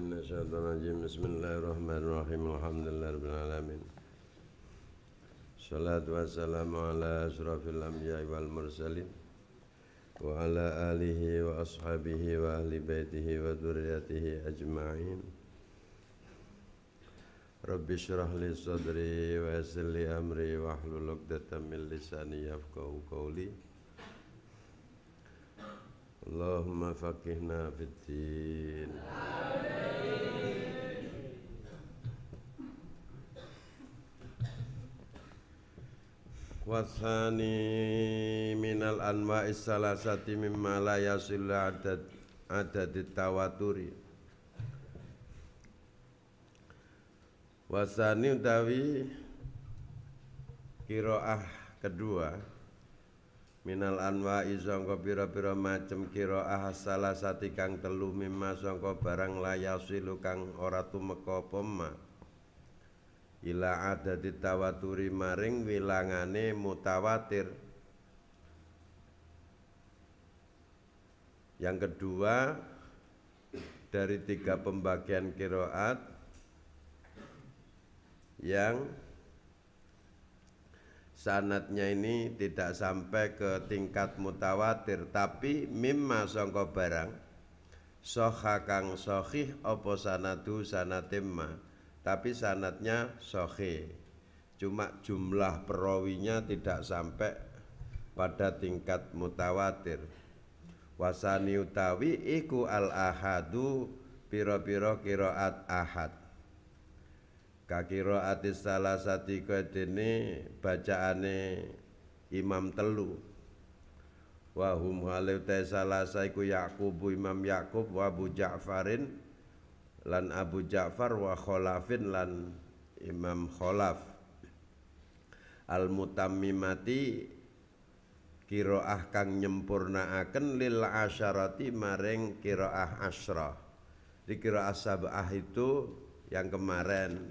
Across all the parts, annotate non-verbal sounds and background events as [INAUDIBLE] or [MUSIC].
من الشيطان الرجيم بسم الله الرحمن الرحيم الحمد لله رب العالمين الصلاة والسلام على أشرف الأنبياء والمرسلين وعلى آله وأصحابه وأهل بيته وذريته أجمعين رب اشرح لي صدري ويسر لي أمري واحلل عقدة من لساني يفقهوا قولي Allahumma faqihna fiddin Wasani minal anwa'is salasati mimma la yasilu adad adad tawaturi Wasani utawi kiroah kedua minal anwa sangka pira-pira macem qiraah salasati kang telu mimma sangka barang layasilu kang ora tumeka apa ila ada ditawaturi maring wilangane mutawatir yang kedua dari tiga pembagian kiroat yang sanatnya ini tidak sampai ke tingkat mutawatir tapi mimma songko barang soha kang sohih opo sanadu sanatimma tapi sanatnya sohi cuma jumlah perawinya tidak sampai pada tingkat mutawatir wasani utawi iku al ahadu piro-piro kiroat ahad Kakiro atis salah sati kodene bacaane imam telu Wahum halu teh salah saiku Yakubu imam Yakub wa Abu Ja'farin Lan Abu Ja'far wa Kholafin lan imam Kholaf Al-mutammimati kiroah kang nyempurnaaken lil asyarati maring kiroah asroh. Di kiroah sabah itu yang kemarin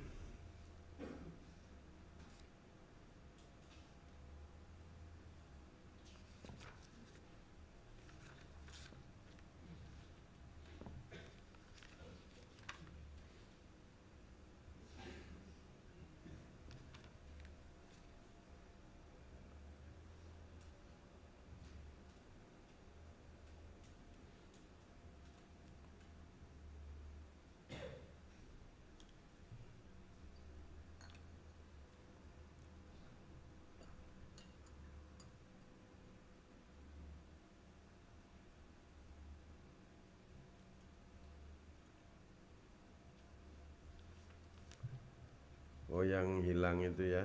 oh yang hilang itu ya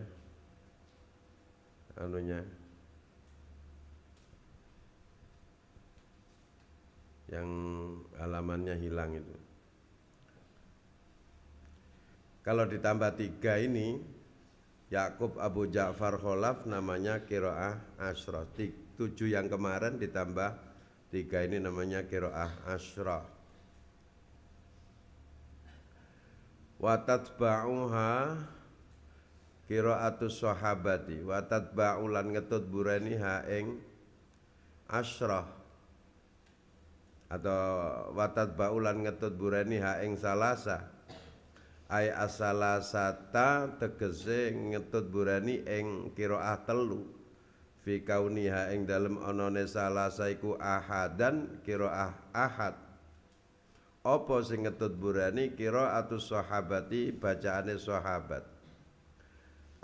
anunya yang alamannya hilang itu kalau ditambah tiga ini Yakub Abu Ja'far Kholaf namanya Kiroah Asroh Tujuh yang kemarin ditambah tiga ini namanya Kiroah Asroh ba'uha qiraatus sahabati wa tatba'ulan ngetut burani ha ing asyrah atau watat ulan ngetut burani ha ing salasa ay asalasata tegese ngetut burani ing qiraah telu fi kauniha ing dalem onone salasa iku ahadan qiraah ahad apa sing ngetut burani kira atus sahabati bacaane sahabat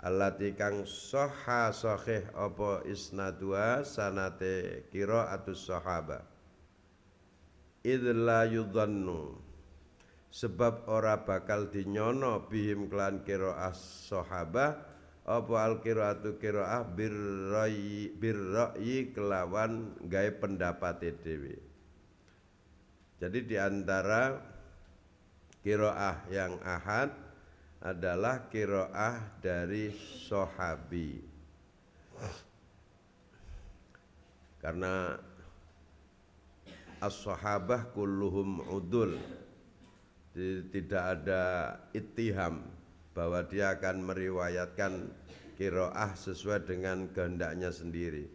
Alati kang Soha sahih apa isnadua sanate Kiro sahaba Sohaba la yudhannu sebab ora bakal dinyono bihim klan as Sohaba Opo al Kiro qiraatu kiro ah birroi kelawan Gaya pendapat dhewe jadi Diantara Kiro Ah yang ahad adalah kiroah dari sohabi karena as-sahabah kulluhum udul tidak ada itiham bahwa dia akan meriwayatkan kiroah sesuai dengan kehendaknya sendiri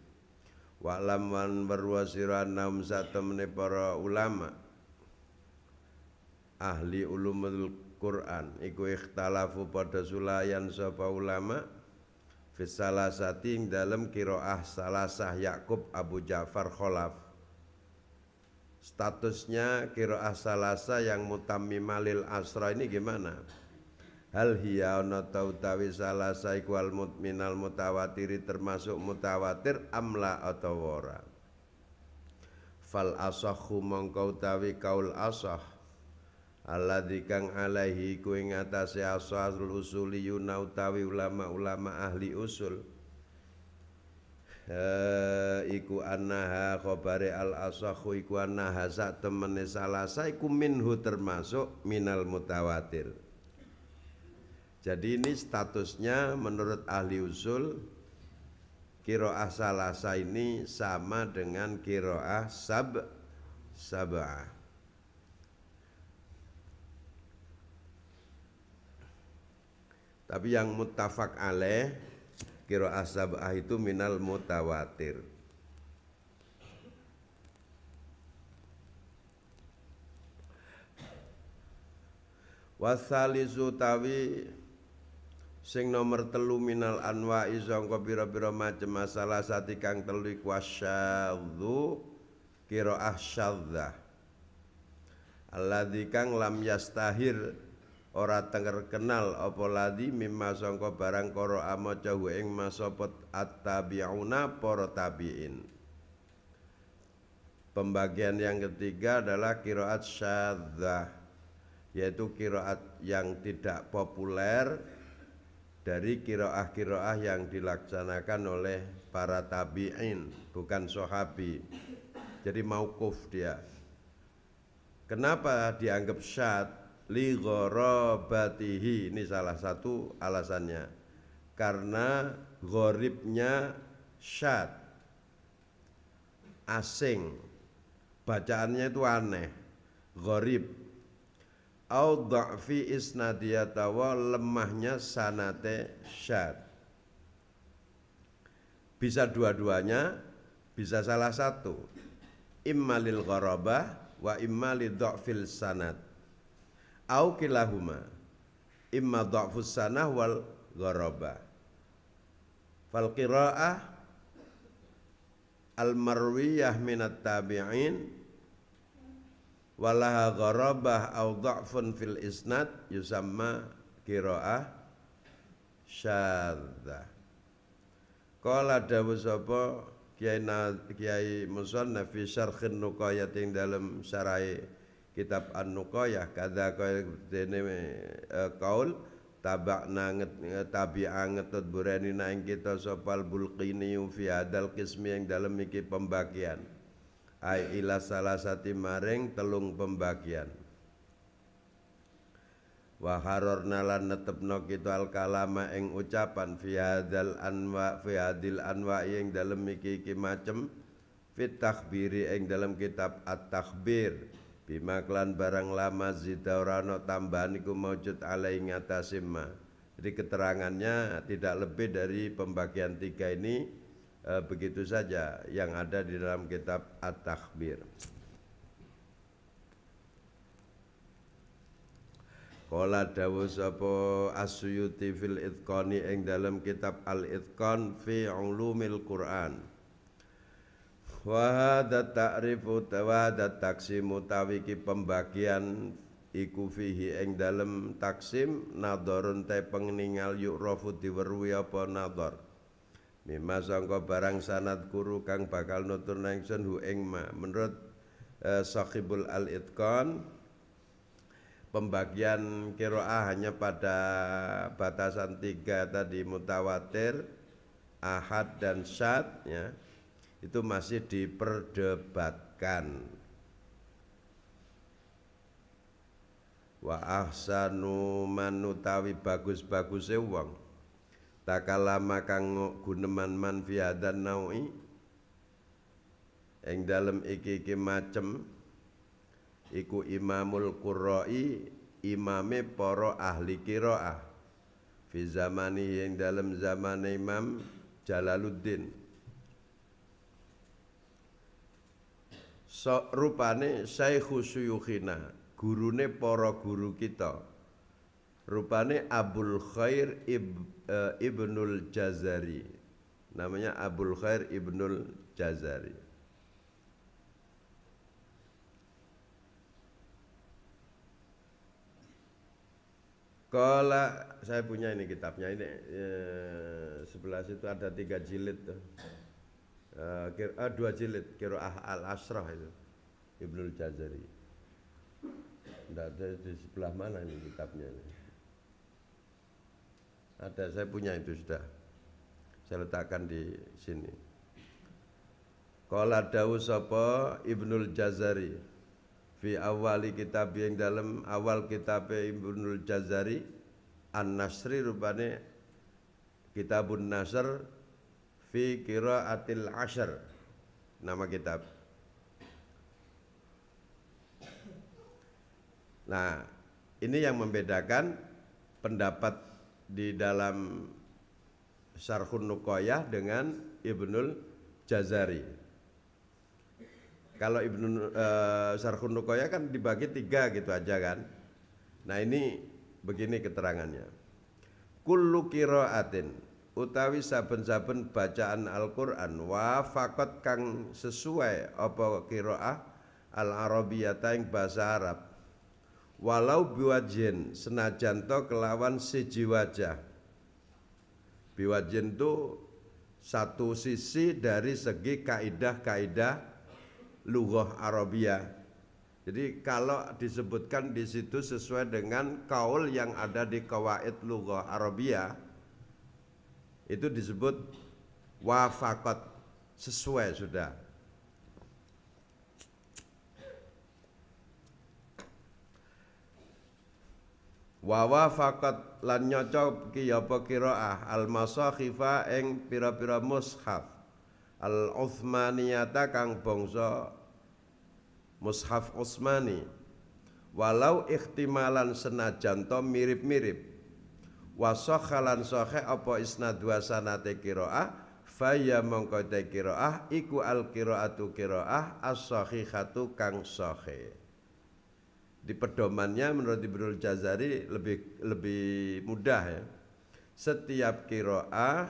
wa'lam berwasiran namsa satu para ulama ahli ulumul Quran iku ikhtalafu pada sulayan sapa ulama fi salasati ing dalem qiraah salasah Yakub Abu Ja'far Kholaf statusnya qiraah salasa yang mutammimah lil asra ini gimana hal hiya ana tautawi salasa iku al mutminal mutawatiri termasuk mutawatir amla atau ora fal asahhu mongko tawi kaul asah alladzi kang alaihi ku ing atase usuli usuliyuna utawi ulama-ulama ahli usul uh, iku annaha khabari al asakhu iku annaha sak temene salasa saiku minhu termasuk minal mutawatir jadi ini statusnya menurut ahli usul kiroah salasa ini sama dengan kiroah sab sabah Tapi yang mutafak alaih kira asabah itu minal mutawatir. Wasalisu tawi sing nomor telu minal anwa izongko biro-biro macem masalah sati kang telu kwasyadhu kiro ahsyadha Allah kang lam yastahir ora tenger kenal apa ladi mimma sangka barang karo amaca hu ing masopot attabiuna para tabiin Pembagian yang ketiga adalah kiraat syadzah yaitu kiraat yang tidak populer dari kiraah-kiraah yang dilaksanakan oleh para tabi'in bukan sahabi jadi maukuf dia kenapa dianggap syad li ghorobatihi ini salah satu alasannya karena goribnya syad asing bacaannya itu aneh gorib au dha'fi isnadiyatawa lemahnya sanate syad bisa dua-duanya bisa salah satu immalil ghorobah wa immalil li dha'fil sanad au kilahuma imma dha'fus sanah wal gharaba fal qira'ah al marwiyah minat tabi'in walaha gharabah au dha'fun fil isnad yusamma qira'ah syadza qala dawu sapa Kiai Kiai Musannaf fi syarhin nuqayat ing dalem syarahe kitab An-Nuqayah kada kaya dene e, kaul tabakna e, tabi'a ngetut burani naing kita sopal bulqini fi hadal kismi yang dalam iki pembagian ai ila salah sati maring telung pembagian wa harorna lan netepno kita al kalama ing ucapan fi hadal anwa fi hadil anwa yang dalam iki iki macem fit takbiri ing dalam kitab at takbir bima klan barang lama zida tambahan iku maujud alai ngatasi ma jadi keterangannya tidak lebih dari pembagian tiga ini e, begitu saja yang ada di dalam kitab At-Takhbir Kola dawu sapa Asyuti fil Itqani ing dalam kitab Al Itqan fi ulumil Quran Wahada ta'rifu wahada taksimu tawiki pembagian iku fihi eng dalem taksim Nadorun te pengningal rofu diwerwi apa nador Mima sangka barang sanad kuru kang bakal nutur ingsun hu eng ma menurut eh, sahibul al itqan pembagian kiroah hanya pada batasan tiga tadi mutawatir ahad dan syad ya itu masih diperdebatkan wa ahsanu manutawi bagus-baguse wong takalama kang guneman man fi naui ing dalem iki-iki macem iku imamul qurra'i imame para ahli qiraah fi zamani ing dalem zamane Imam Jalaluddin so, rupane Syekhu Suyukhina, gurune para guru kita. Rupane Abul Khair Ib, e, Ibnul Jazari. Namanya Abul Khair Ibnul Jazari. Kala saya punya ini kitabnya ini e, sebelah situ ada tiga jilid tuh. Eh, kira, uh, dua jilid ah al Asrah itu Ibnul Jazari. Tidak ada di sebelah mana ini kitabnya ini. Ada saya punya itu sudah. Saya letakkan di sini. Qala dawu sapa Ibnul Jazari fi awali kitab yang dalam awal kitab Ibnul Jazari An-Nasri rupane Kitabun Nasr fi qiraatil ashar nama kitab nah ini yang membedakan pendapat di dalam Syarhun Nukoyah dengan Ibnul Jazari kalau Ibnul e, Syarhun Nukoyah kan dibagi tiga gitu aja kan nah ini begini keterangannya kullu qiraatin utawi saben-saben bacaan Al-Qur'an wafaqat kang sesuai apa qiraah al-arabiyata ing basa Arab walau biwajin senajan to kelawan siji wajah biwajin itu satu sisi dari segi kaidah-kaidah lughah Arabia. Jadi kalau disebutkan di situ sesuai dengan kaul yang ada di kawaid lughah Arabia, itu disebut wafakot sesuai sudah Wawa fakat lan nyocok ki yapa kiroah al masakhifa ing pira-pira mushaf al Utsmaniyata kang bangsa mushaf Utsmani walau ikhtimalan senajan to mirip-mirip wa sokhalan sokhe apa isna dua sanate kiroah, faya mongkote kiroah, iku al kiroatu kiroah, as khatu kang sokhe di pedomannya menurut Ibnul Jazari lebih lebih mudah ya setiap kiroah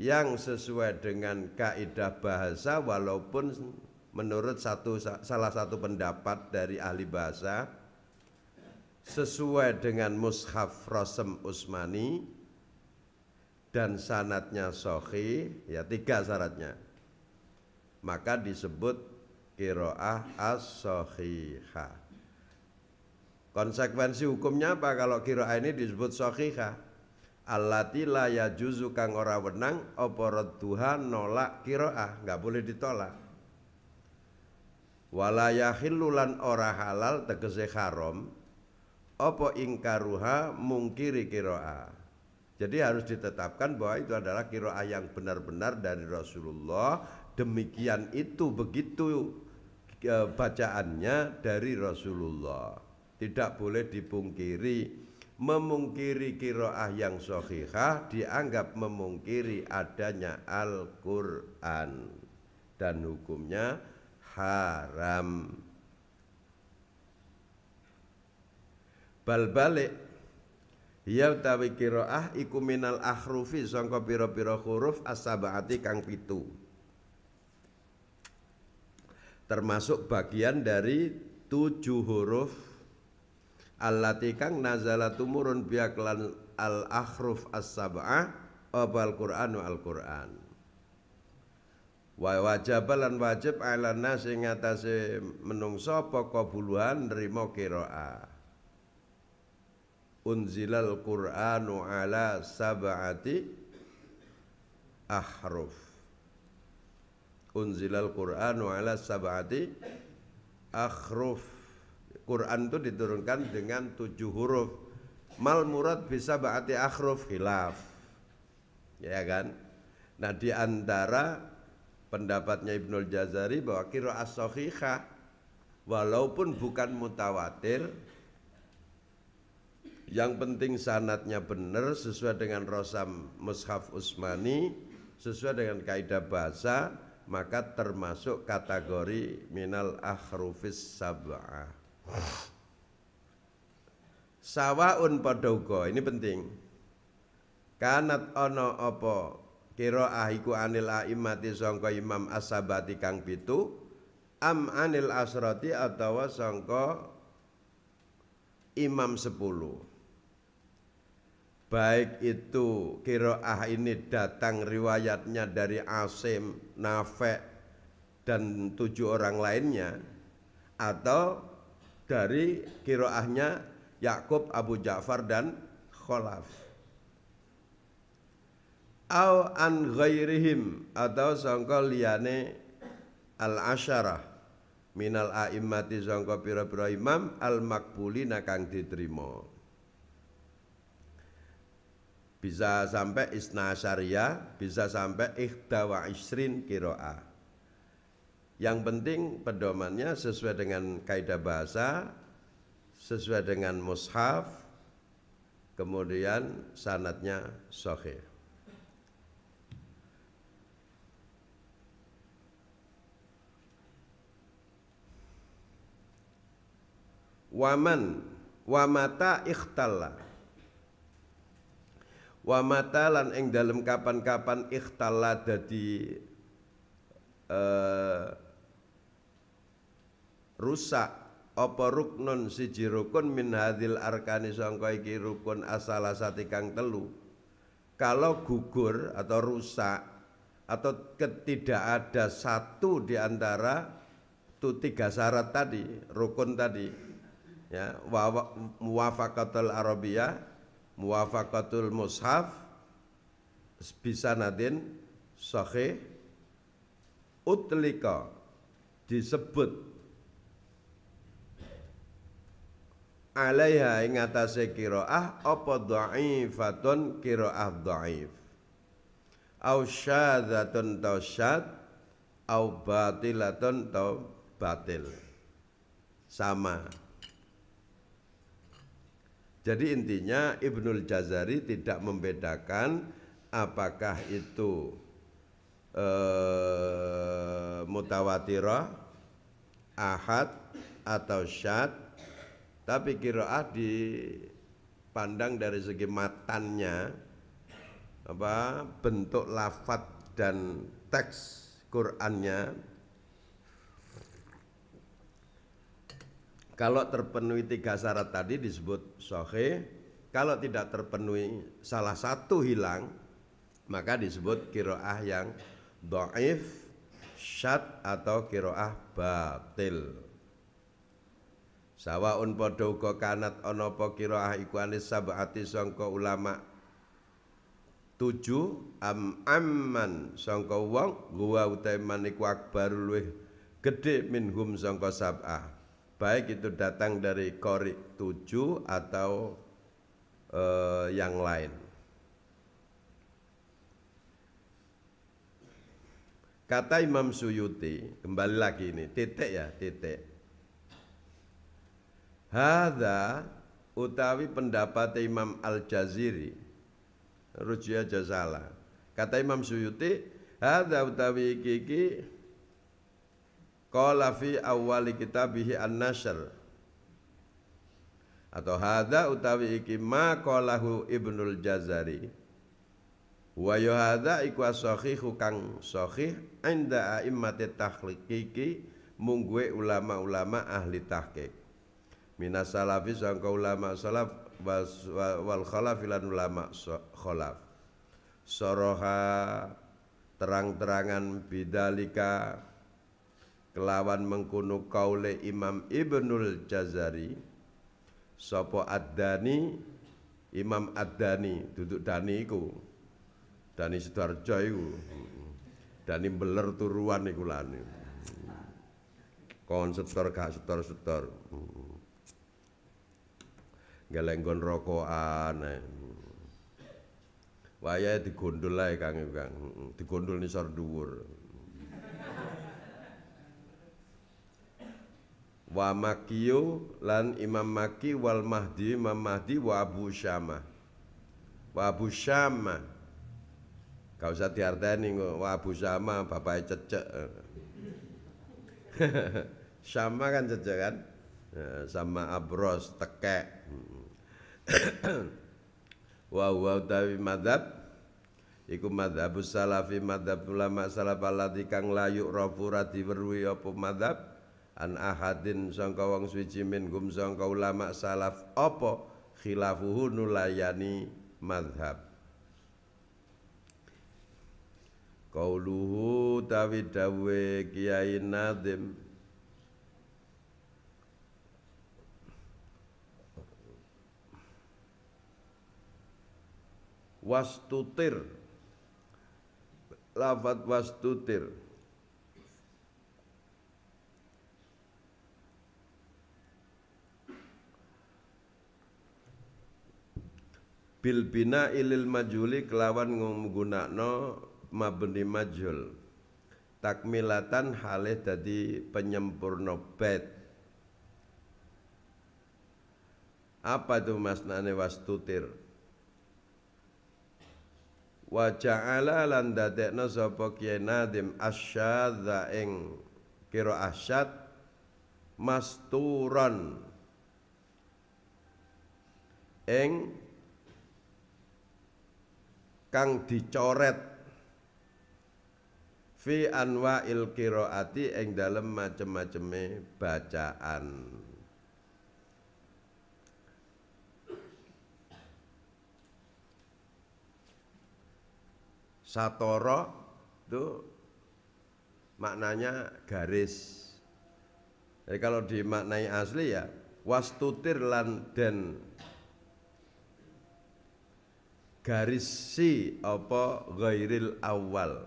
yang sesuai dengan kaidah bahasa walaupun menurut satu salah satu pendapat dari ahli bahasa sesuai dengan mushaf Rosem Usmani dan sanatnya sohi ya tiga syaratnya maka disebut kiroah as sohiha konsekuensi hukumnya apa kalau kiroah ini disebut sohiha alati la juzu kang ora wenang oporot Tuhan nolak kiroah nggak boleh ditolak Walayahilulan ora halal tegese haram Opo ingkaruha mungkiri kiroa. Jadi harus ditetapkan bahwa itu adalah kiroa yang benar-benar dari Rasulullah. Demikian itu begitu e, bacaannya dari Rasulullah. Tidak boleh dipungkiri memungkiri kiroah yang sohihah dianggap memungkiri adanya Al-Quran dan hukumnya haram. bal balik ya utawi kiroah iku minal ahrufi sangka pira-pira huruf as kang pitu termasuk bagian dari tujuh huruf allati kang nazala tumurun biaklan al ahruf as-sab'ah abal Qur'an wa al-Qur'an wa wajabalan wajib ala nas ing atase menungsa apa kabuluhan nrimo qiraah unzilal Qur'anu ala sab'ati ahruf unzilal Qur'anu ala sab'ati ahruf Quran itu diturunkan dengan tujuh huruf mal murad bisa ba'ati ahruf hilaf, ya kan nah diantara pendapatnya Ibnul Jazari bahwa kira as walaupun bukan mutawatir yang penting sanatnya benar sesuai dengan rosam mushaf Usmani, sesuai dengan kaidah bahasa, maka termasuk kategori minal akhrufis sab'ah. Sawaun podogo ini penting. Kanat ono opo kiro ahiku anil aimati songko imam asabati kang pitu am anil asroti atau songko imam sepuluh Baik itu kiroah ini datang riwayatnya dari Asim, Nafek, dan tujuh orang lainnya Atau dari kiroahnya Yakub, Abu Ja'far, dan Kholaf Au an ghairihim atau songkol liyane al-asyarah minal a'immati songkol pira-pira imam al-makbulina kang diterima bisa sampai isna syariah, bisa sampai ikhda wa isrin kiroa. Yang penting pedomannya sesuai dengan kaidah bahasa, sesuai dengan mushaf, kemudian sanatnya sohih. Waman wamata ikhtalla wa matalan ing dalem kapan-kapan ikhtala dadi uh, rusak apa ruknun siji rukun min hadil arkani sangka iki rukun asala satikang telu kalau gugur atau rusak atau ketidak ada satu di antara tu tiga syarat tadi rukun tadi ya muwafaqatul arabiyah muwafaqatul mushaf bisa nadin sahih utlika disebut alaiha ing atase qiraah apa dhaifatun qiraah dhaif au syadzatun taw syad au batilatun taw batil sama jadi intinya Ibnul Jazari tidak membedakan apakah itu eh, mutawatirah, ahad atau syad, tapi kiroah pandang dari segi matanya, apa bentuk lafat dan teks Qurannya Kalau terpenuhi tiga syarat tadi disebut sohe. Kalau tidak terpenuhi salah satu hilang, maka disebut kiroah yang do'if, syad atau kiroah batil. un podo uga kanat ono po kiroah iku anis sabati songko ulama tujuh am amman songko wong gua utai man iku akbar gede gedhe minhum songko sab'ah baik itu datang dari korik tujuh atau eh, yang lain. Kata Imam Suyuti, kembali lagi ini, titik ya, titik. Hada utawi pendapat Imam Al-Jaziri, Rujia Jazala. Kata Imam Suyuti, hada utawi kiki Qala fi awali kitabihi an-nashr atau hada utawi iki ma qalahu Ibnul Jazari wa ya hadza iku as-sahihu kang sahih inda a'immati tahqiqi mungguwe ulama-ulama ahli tahqiq minas salafi sangka ulama salaf wal khalaf lan ulama khalaf soroha terang-terangan bidalika kelawan mengkuno kaule Imam Ibnul Jazari sapa Ad-Dani Imam Ad-Dani duduk Dani iku Dani Sidoarjo iku Dani beler turuan iku lane kon setor gak setor setor gelenggon rokokan eh. wayahe digondol ae Kang Kang digondol nisor dhuwur wa Makiyu lan Imam Maki wal Mahdi Imam Mahdi wa Abu syama wa Abu syama kau usah diartani wa Abu syama bapak cecek sama [LAUGHS] kan cecek kan ya, sama abros tekek [CLEARS THROAT] wa wa utawi madhab iku madhabus salafi madhab ulama salaf alladzi kang Layuk rafu radi diweruhi apa madhab an ahadin sangka wong suci min gum sangka ulama salaf apa khilafuhu nulayani madhab Kauluhu tawi dawe kiai nadim Wastutir Lafat wastutir bil bina ilil majuli kelawan nggunakno mabni majul takmilatan hale dadi penyempurna bait apa itu masnane wastutir wa ja'ala lan dadekna sapa kiai nadim asyadza ing kira asyad masturan ing kang dicoret fi anwa'il kiroati eng dalam macem-maceme bacaan Satoro itu maknanya garis. Jadi kalau dimaknai asli ya wastutir lan den garis si apa ghairil awal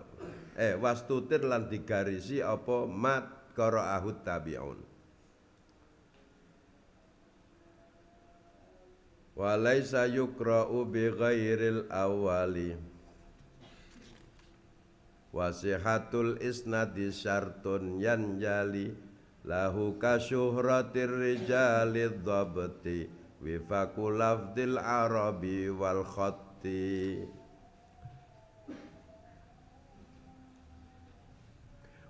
eh wastutir lan digarisi apa mat qara'ahu tabi'un walaisa yukra'u bi ghairil awali wasihatul isnadi syartun yanjali lahu kasyuhratir rijalid dhabti wifaqu lafdil arabi wal khat Gusti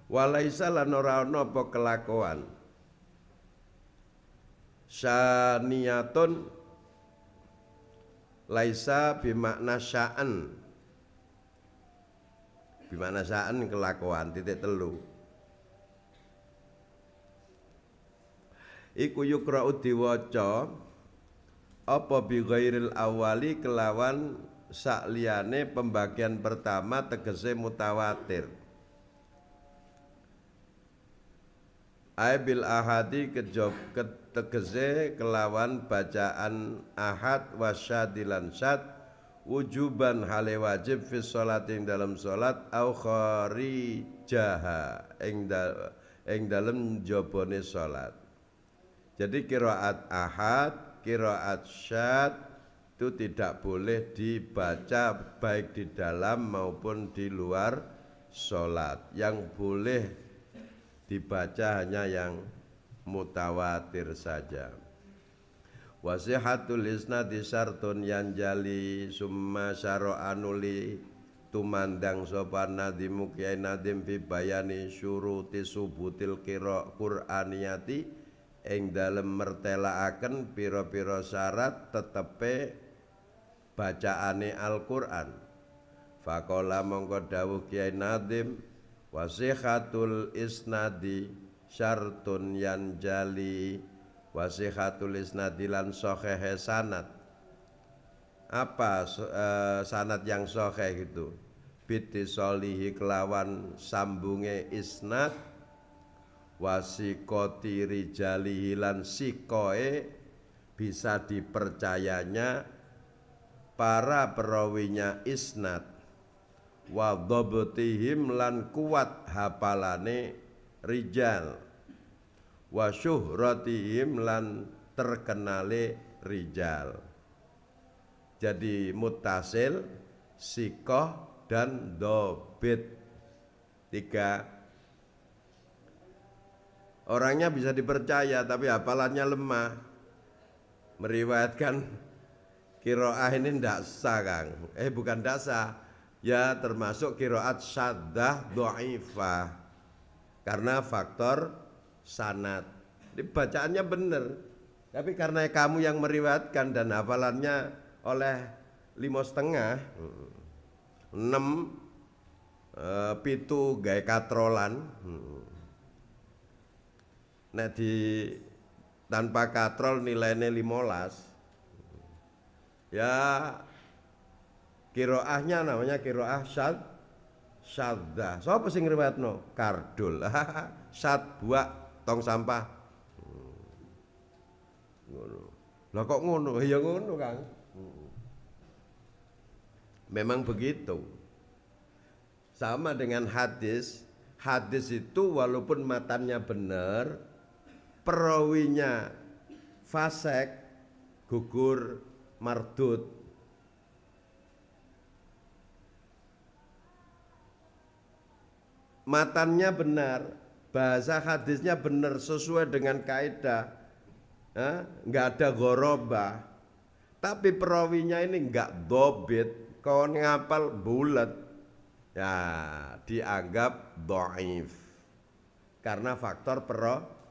Walaisa lan ora ana apa kelakuan Saniyatun Laisa bimakna sya'an Bimakna sya'an kelakuan titik telu Iku yukra'u diwaca apa bi ghairil awali kelawan sakliyane pembagian pertama tegese mutawatir Aibil ahadi kejob tegese kelawan bacaan ahad wasyadilan syad wujuban hale wajib fi sholat ing dalam sholat au jaha ing dal ing dalem jobone sholat jadi kiraat ahad kiraat syad itu tidak boleh dibaca baik di dalam maupun di luar sholat. Yang boleh dibaca hanya yang mutawatir saja. Wasihatul disartun yang jali summa syara'anuli tumandang sopan nadimu kiai nadim fi bayani syuruti subutil kiro qur'aniyati ing dalem mertelaaken pira-pira syarat tetepe bacaane Al-Qur'an. Faqala mongko dawuh Kiai Nadim wasihatul isnadi syartun yanjali wasihatul isnadi lan sahihe sanad. Apa uh, sanad yang sahih itu? Biti solihi kelawan sambunge isnad wasikoti rijali hilan sikoe bisa dipercayanya para perawinya isnat wa dhabtihim lan kuat hapalane rijal wa syuhratihim lan terkenale rijal jadi mutasil sikoh dan dobit tiga Orangnya bisa dipercaya tapi hafalannya lemah. Meriwayatkan kiroah ini ndak sah kang. Eh bukan ndak sah, ya termasuk kiroat syadah do'ifah. Karena faktor sanat. Jadi bacaannya benar. Tapi karena kamu yang meriwayatkan dan hafalannya oleh lima setengah, mm, enam, eh, pitu gaya katrolan, hmm. Nah di tanpa katrol nilainya limolas, ya kiroahnya namanya kiroah syad syadda siapa ngeriwayat no kardul [LAUGHS] syad buak tong sampah hmm. ngono lah kok ngono [LAUGHS] ya ngono kan? memang begitu sama dengan hadis hadis itu walaupun matanya benar perawinya fasek gugur mardut matannya benar bahasa hadisnya benar sesuai dengan kaidah eh, nggak ada goroba tapi perawinya ini nggak dobit kau ngapal bulat ya dianggap doif karena faktor perawi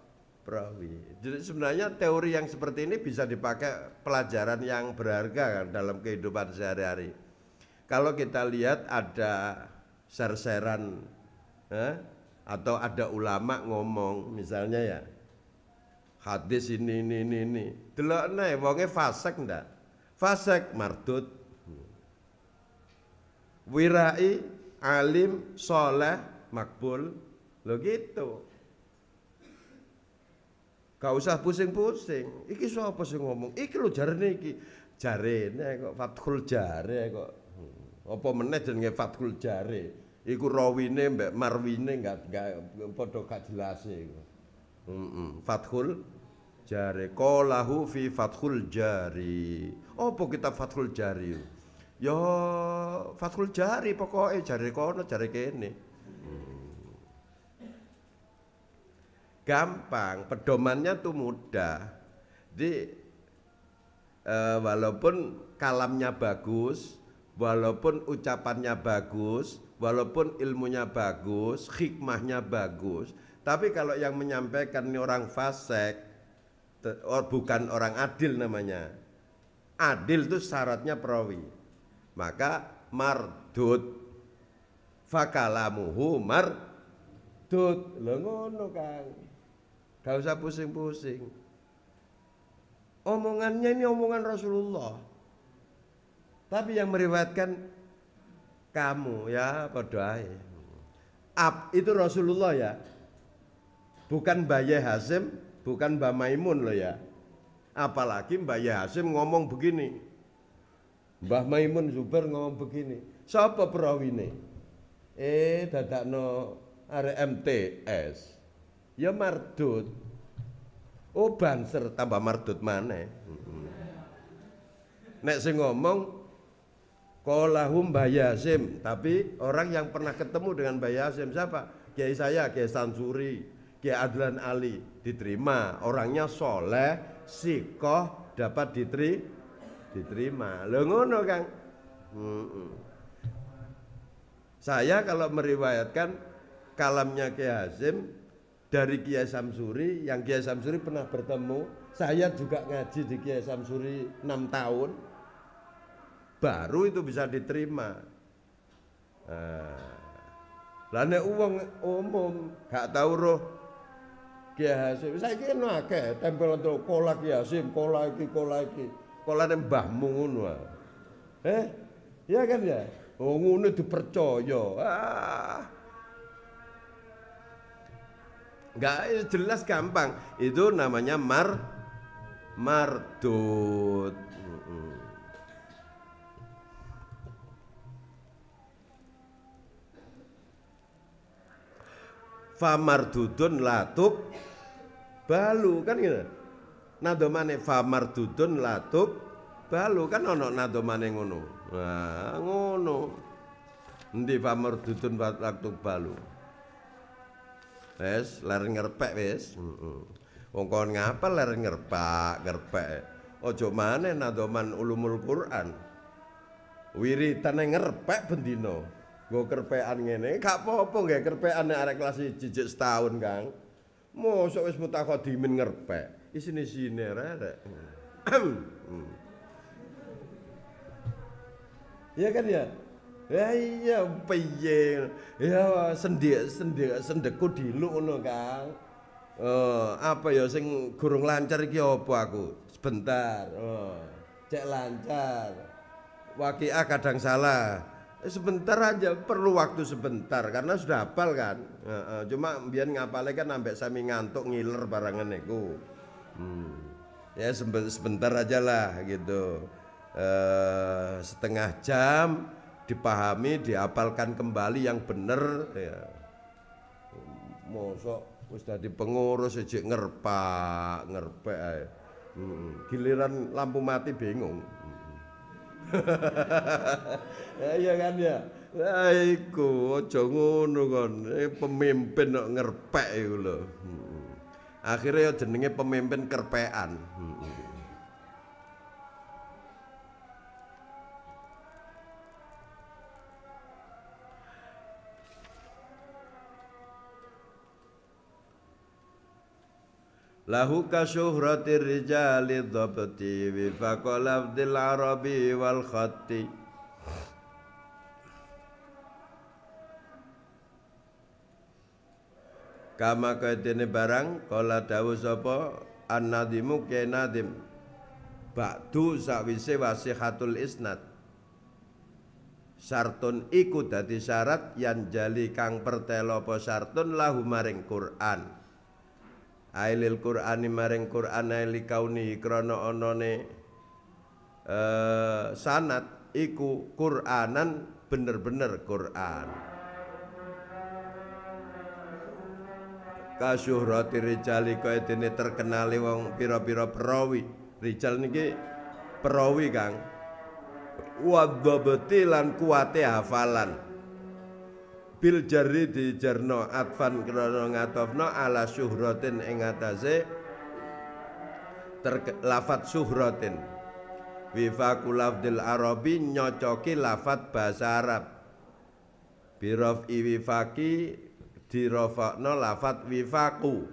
perawi. Jadi sebenarnya teori yang seperti ini bisa dipakai pelajaran yang berharga kan dalam kehidupan sehari-hari. Kalau kita lihat ada serseran eh, atau ada ulama ngomong misalnya ya hadis ini ini ini ini delok nih wonge fasek ndak fasek mardut wirai alim soleh makbul lo gitu Gak usah pusing-pusing. Iki sapa sing ngomong? Iki lho jarene iki. Jarene kok Fathul Jare kok. Hmm. Apa meneh jenenge Fathul Jare? Iku rawine mbek marwine gak gak padha gak jelas iku. Fathul Jari Qolahu fi Fathul Jari Apa kitab Fathul Jari? Ya Fathul Jari pokoknya jari kono jari kene gampang, pedomannya tuh mudah. Jadi e, walaupun kalamnya bagus, walaupun ucapannya bagus, walaupun ilmunya bagus, hikmahnya bagus, tapi kalau yang menyampaikan ini orang fasek, or, bukan orang adil namanya. Adil itu syaratnya perawi. Maka mardut fakalamuhu mardut Lo ngono Kang. Gak usah pusing-pusing. Omongannya ini omongan Rasulullah. Tapi yang meriwayatkan kamu ya berdoa. Ab itu Rasulullah ya. Bukan Baye Hasim, bukan Mbak Maimun loh ya. Apalagi Mbak Hasim ngomong begini. Mbah Maimun Zuber ngomong begini. Siapa ini? Eh dadakno arek MTS ya mardut oh banser tambah mardut mana nek sing ngomong kolahum bayasim tapi orang yang pernah ketemu dengan bayasim siapa kiai saya kiai sansuri kiai adlan ali diterima orangnya soleh sikoh dapat diteri diterima lo ngono kang saya kalau meriwayatkan kalamnya kiai hasim dari Kiai Samsuri yang Kiai Samsuri pernah bertemu saya juga ngaji di Kiai Samsuri enam tahun baru itu bisa diterima nah, uang umum gak tahu roh Kiai Hasim saya kira nake tempel untuk kolak Kiai Hasim kolak iki kolak iki kolak mbahmu ah. eh ya kan ya oh ngono dipercaya ah Enggak ya jelas gampang. Itu namanya mar mardut. Famardudun latub balu kan gitu. Nadomane famardudun latub balu kan ono nadomane ngono. Nah, ngono. Endi famardudun latub balu. Wis, leren ngerpek wis. Heeh. Wong kon ngapal leren ngerpak, ngerpek. Aja maneh nadoman ulumul Quran. Wiritan ngerpek Gue kerpek an ngene, gak apa-apa nggae kerpek nek arek kelas klasik jijik setahun, Kang. Mosok wis mutakadimin ngerpek. Isine sine rek. Hmm. Iya kan ya? iya piye ya sendik sendik sendekku diluk ngono Kang oh apa ya sing gurung lancar iki apa aku sebentar oh cek lancar wakiah kadang salah eh, sebentar aja perlu waktu sebentar karena sudah hafal kan cuma biar ngapale kan sampai sami ngantuk ngiler barangan niku hmm. ya sebentar aja lah gitu eh, setengah jam dipahami, diapalkan kembali yang benar ya. Mosok wis dadi pengurus sejik ngerpak, ngerpek ae. Hmm. Giliran lampu mati bingung. Hmm. [LAUGHS] ya, iya kan ya. Lah ya, iku aja ngono kon. Eh, pemimpin kok ngerpek iku lho. Hmm. Akhire ya jenenge pemimpin kerpean Hmm. lahu ka syuhrati rijali dhabti wifaqal afdil arabi wal khatti kama kaitini barang kala sopo an nadimu ke nadim ba'du sa'wisi wasihatul isnad sartun iku dadi syarat yang jali kang pertelopo sartun lahu maring Quran ailil qur'ani maring qur'an li kauni krana anane eh sanat iku qur'anan bener-bener qur'an kasyuhrati rijali kaya dene terkenali wong pira-pira perawi rijal niki perawi Kang wadhabati lan kuwate hafalan bil di Jerno atfan krono ngatofno ala suhrotin ing atase lafat syuhratin wifaku lafdil arabi nyocoki lafat bahasa Arab birof iwifaki dirofakno lafat wifaku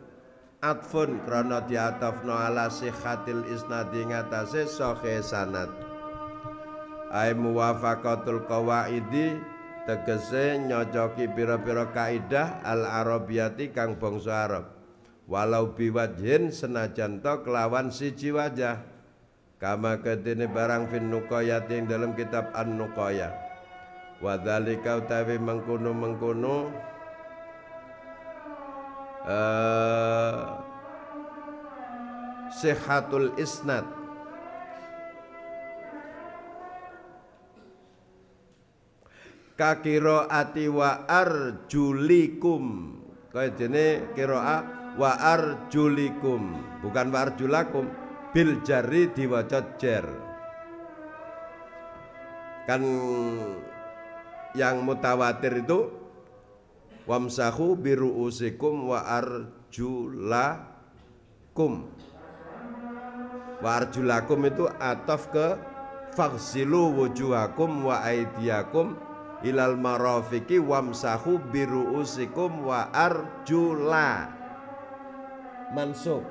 atfun krana diatofno ala sihhatil isnadi ngatase sohe sanad wafakotul muwafaqatul idi tegese nyocoki pira-pira kaidah al arabiyati kang bangsa Arab walau biwajhin senajan to kelawan siji wajah kama kedene barang fin nuqayati ing dalam kitab an nuqaya wa dzalika utawi mengkono mengkono eh uh, sihatul isnad kakiro ati wa arjulikum kayak dene kiroa wa arjulikum bukan wa arjulakum bil jari diwaca jer kan yang mutawatir itu wamsahu biru usikum wa arjulakum wa arjulakum itu atof ke fagzilu wujuhakum wa aidiakum ilal marafiki wamsahu biruusikum wa arjula mansub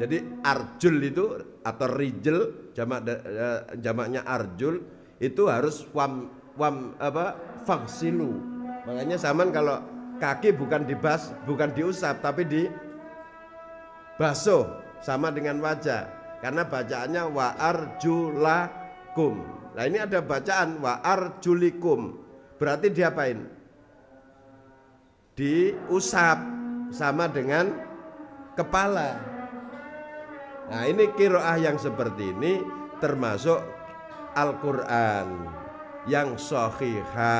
jadi arjul itu atau rijel jamak ya, jamaknya arjul itu harus wam wam apa faksilu makanya saman kalau kaki bukan dibas bukan diusap tapi di basuh sama dengan wajah karena bacaannya wa arjulakum Nah ini ada bacaan wa arjulikum. Berarti diapain? Diusap sama dengan kepala. Nah ini kiroah yang seperti ini termasuk Al-Quran yang sohiha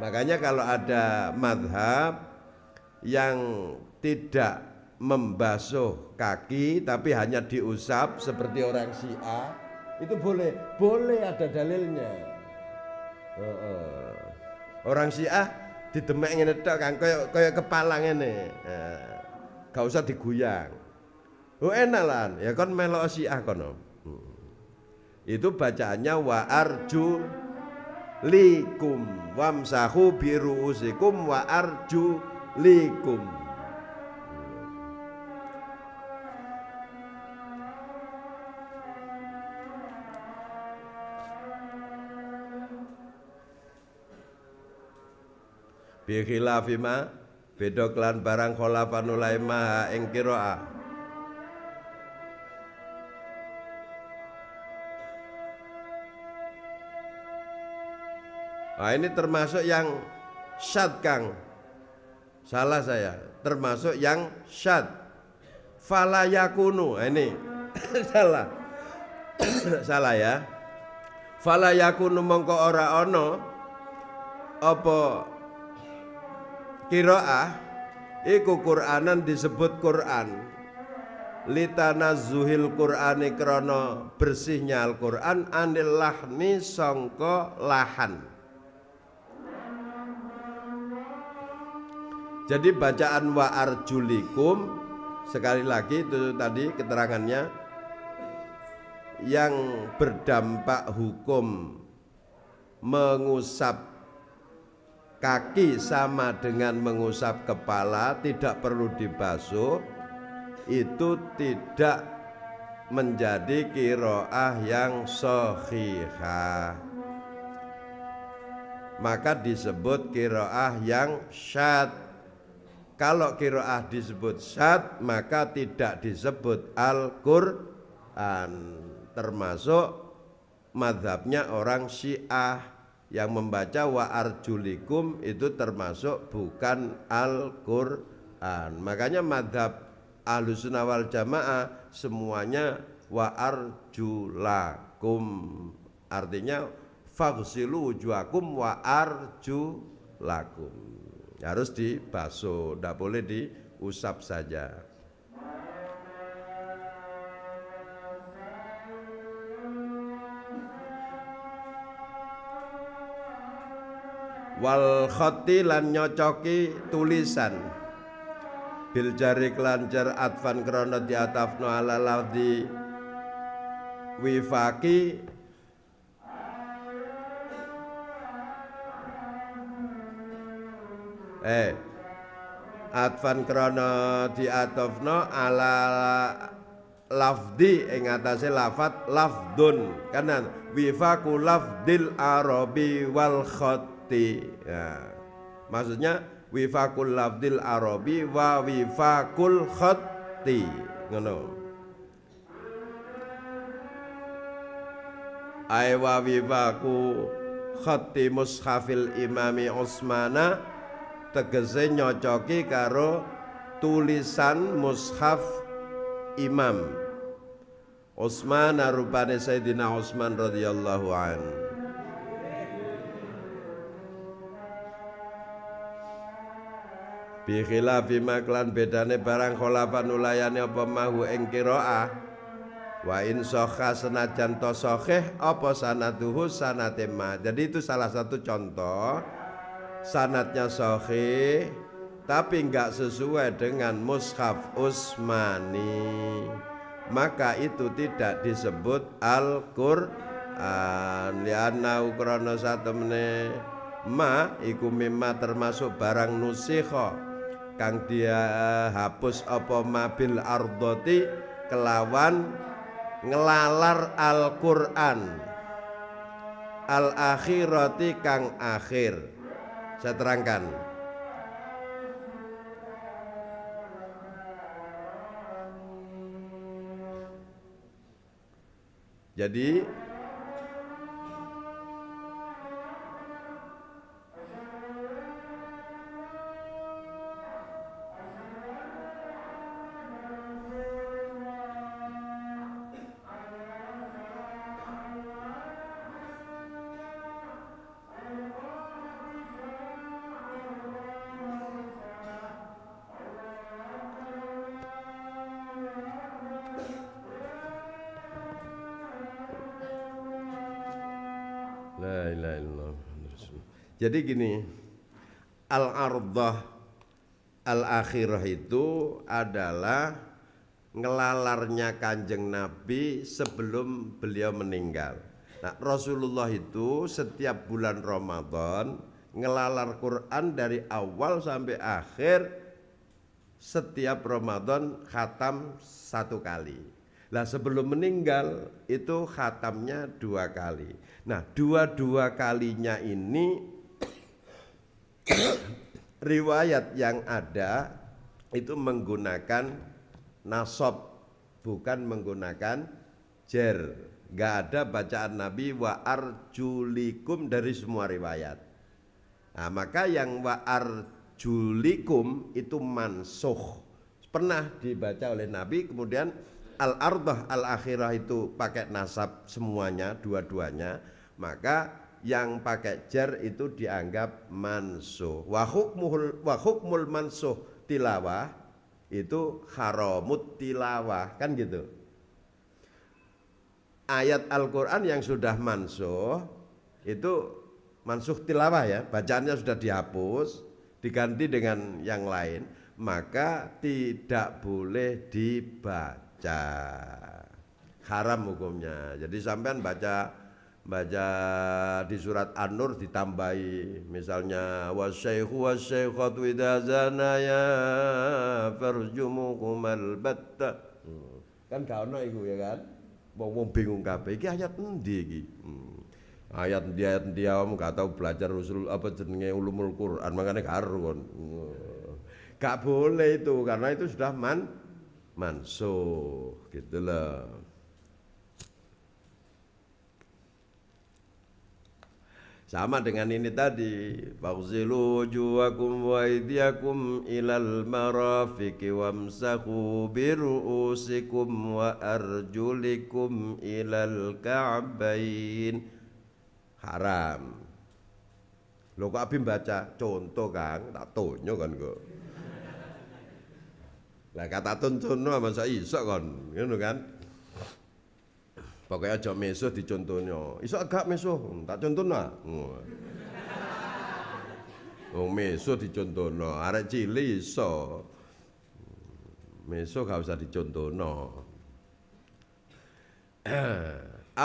Makanya kalau ada madhab yang tidak membasuh kaki tapi hanya diusap seperti orang Syiah itu boleh boleh ada dalilnya uh, uh. orang Syiah didemek ngene tok kan kayak kayak kepala ngene uh, gak usah diguyang oh enak lah ya kan melok Syiah kono uh. itu bacaannya wa arju likum wamsahu biru usikum wa arju likum Bihilafima bedoklan barang kholafan ulama ing qiraah Nah, ini termasuk yang syad Kang. Salah saya, termasuk yang syad. Falayakunu, nah, ini [COUGHS] salah. [COUGHS] salah ya. Falayakunu mongko ora ono apa Kiroah iku Quranan disebut Quran. Litanazzuhil Qur'ani krono bersihnya Al-Qur'an anil lahni songko lahan. Jadi bacaan wa arjulikum sekali lagi itu tadi keterangannya yang berdampak hukum mengusap kaki sama dengan mengusap kepala tidak perlu dibasuh itu tidak menjadi kiroah yang sohiha maka disebut kiroah yang syad kalau kiroah disebut syad maka tidak disebut Al-Quran termasuk madhabnya orang syiah yang membaca wa arjulikum itu termasuk bukan Al-Qur'an. Makanya madhab Ahlus Sunnah wal Jamaah semuanya wa arjulakum. Artinya faghsilu wujuhakum wa arjulakum. Harus dibasuh, tidak boleh diusap saja. wal khoti lan nyocoki tulisan bil jari kelancar advan krono diatafno ala lafdi wifaki eh advan krono diatafno ala lafdi ing atase lafat lafdun kanan wifaku lafdil arabi wal khot waqti ya. maksudnya wifakul lafdil arabi wa wifakul khatti ngono ay wa wifaku khatti mushafil imami osmana, tegese nyocoki karo tulisan mushaf imam Utsman rupane Sayyidina Utsman radhiyallahu anhu Bihila bima klan bedane barang kholafan ulayane apa mahu ing Wa in soha senajan to soheh apa sanaduhu sanatema Jadi itu salah satu contoh Sanatnya soheh tapi nggak sesuai dengan mushaf Usmani maka itu tidak disebut Al-Qur'an liana ukrono satemne ma iku mimma termasuk barang nusikha kang dia eh, hapus apa mabil ardoti kelawan ngelalar Al-Qur'an al akhirati kang akhir saya terangkan jadi Jadi gini, al-ardah al-akhirah itu adalah ngelalarnya kanjeng Nabi sebelum beliau meninggal. Nah, Rasulullah itu setiap bulan Ramadan ngelalar Quran dari awal sampai akhir setiap Ramadan khatam satu kali. Nah sebelum meninggal itu khatamnya dua kali. Nah dua-dua kalinya ini [COUGHS] riwayat yang ada itu menggunakan nasab bukan menggunakan jer. Gak ada bacaan Nabi wa arjulikum dari semua riwayat. Nah, maka yang wa arjulikum itu mansuh. Pernah dibaca oleh Nabi kemudian al-ardah al-akhirah itu pakai nasab semuanya dua-duanya maka yang pakai jar itu dianggap mansuh. wahuk mul wa hukmul mansuh tilawah itu haramut tilawah, kan gitu. Ayat Al-Qur'an yang sudah mansuh itu mansuh tilawah ya, bacaannya sudah dihapus, diganti dengan yang lain, maka tidak boleh dibaca. Haram hukumnya. Jadi sampean baca baca di surat An-Nur ditambahi misalnya wasyaikhu wasyaikhatu idza zana ya farjumukum hmm. kan gak ono iku ya kan wong wong bingung kabeh iki ayat endi iki hmm. ayat endi ayat endi awam gak tau belajar usul apa jenenge ulumul Quran makane gak kon hmm. gak boleh itu karena itu sudah man mansuh gitu loh sama dengan ini tadi faghsilu juwakum wa idyakum ilal marafiqi wamsahu biru'usikum wa arjulikum ilal ka'bain haram lo kok abim baca contoh kan? tak tonyo kan kok lah kata sama masa iso kan? ngono kan Pokoknya aja mesuh dicontohnya. Iso agak mesuh, tak contohnya ah. oh mesuh dicontohnya arek cili iso. Mesuh gak usah dicontohnya [CLEARS THROAT]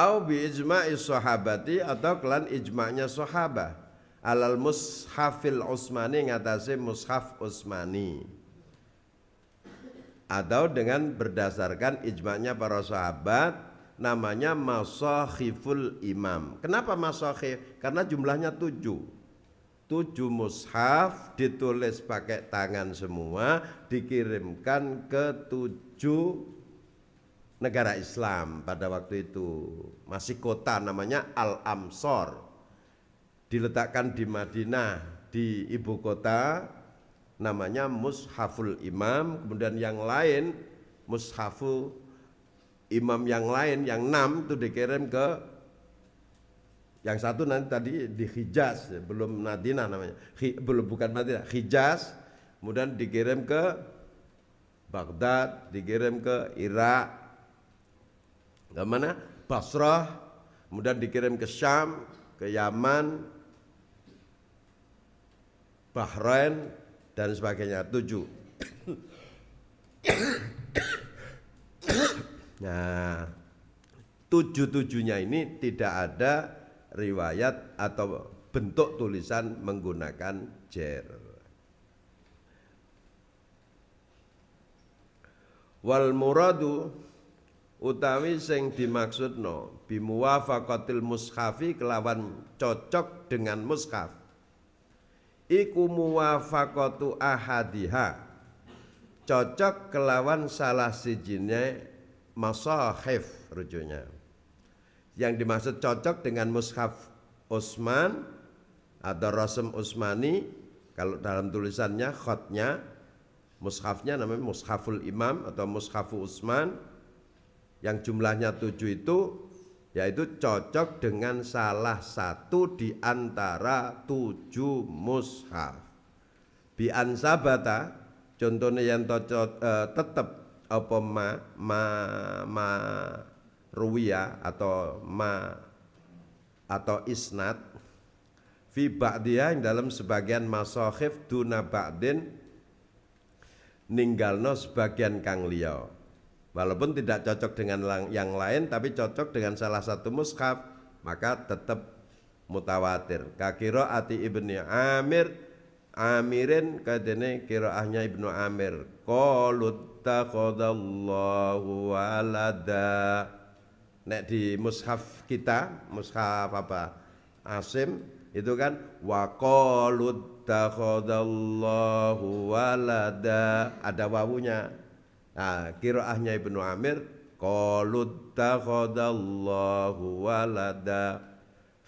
Au bi ijma'i sahabati atau kelan ijma'nya sahabah. Alal mushafil usmani ngatasi mushaf usmani Atau dengan berdasarkan ijma'nya para sahabat namanya masahiful imam. Kenapa masahif? Karena jumlahnya tujuh. Tujuh mushaf ditulis pakai tangan semua dikirimkan ke tujuh negara Islam pada waktu itu. Masih kota namanya Al-Amsor. Diletakkan di Madinah, di ibu kota namanya Mushaful Imam, kemudian yang lain Mushaful imam yang lain yang enam itu dikirim ke yang satu nanti tadi di Hijaz belum Madinah namanya Hi, belum bukan Madinah Hijaz kemudian dikirim ke Baghdad dikirim ke Irak ke mana Basrah kemudian dikirim ke Syam ke Yaman Bahrain dan sebagainya tujuh Nah, tujuh-tujuhnya ini tidak ada riwayat atau bentuk tulisan menggunakan jer. Wal muradu utawi sing dimaksudno bimuwafaqatil mushafi kelawan cocok dengan mushaf iku muwafaqatu ahadiha cocok kelawan salah sijine masahif rujunya Yang dimaksud cocok dengan mushaf Utsman atau Rasem Utsmani kalau dalam tulisannya khotnya mushafnya namanya mushaful imam atau mushafu Utsman yang jumlahnya tujuh itu yaitu cocok dengan salah satu di antara tujuh mushaf. Bi ansabata contohnya yang eh, tetap apa ma ma ma ruwiya atau ma atau isnat fi ba'diyah yang dalam sebagian masohif duna ba'din ninggalno sebagian kang liya walaupun tidak cocok dengan yang lain tapi cocok dengan salah satu mushaf maka tetap mutawatir kakiro ati ibni amir Amirin kadene kiraahnya Ibnu Amir qalut taqadallahu walada nek di mushaf kita mushaf apa Asim itu kan wa qalut takhadallahu walada ada wawunya nah kiraahnya Ibnu Amir qalut takhadallahu walada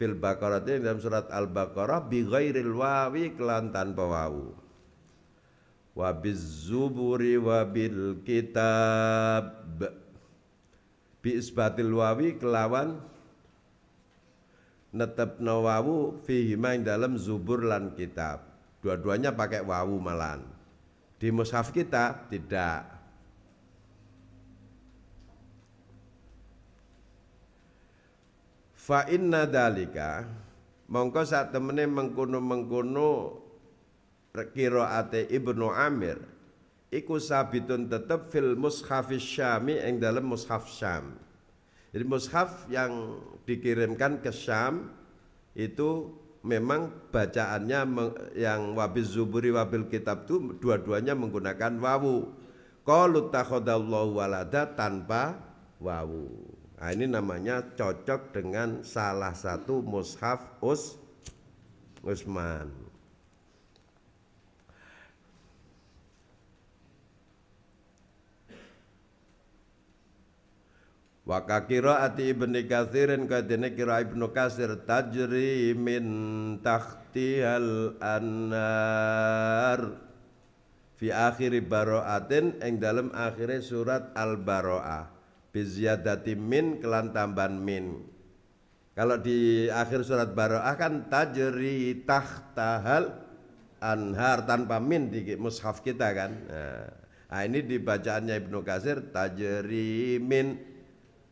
fil Baqarah dalam surat Al-Baqarah bi ghairil wawi kelan tanpa wawu. Wa bizuburi wa bil kitab bi isbatil wawi kelawan netep wawu fihi yang dalam zubur lan kitab. Dua-duanya pakai wawu malan. Di mushaf kita tidak Fa inna dalika mongko saat temene mengkuno kiro ate ibnu Amir iku sabitun tetep fil mushafis syami yang dalam mushaf syam. Jadi mushaf yang dikirimkan ke Syam itu memang bacaannya yang wabil zuburi wabil kitab itu dua-duanya menggunakan wawu. Kalut takhodallahu walada tanpa wawu. Nah, ini namanya cocok dengan salah satu mushaf Us Usman. Wa kakira ati ibni kathirin kadini kira ibnu kasir tajri min hal anar Fi akhiri baro'atin yang dalam akhirnya surat al-baro'ah biziyadati min kelan tambahan min kalau di akhir surat Baroah kan tajri tahtahal anhar tanpa min di mushaf kita kan. Nah, ini di bacaannya Ibnu Katsir tajri min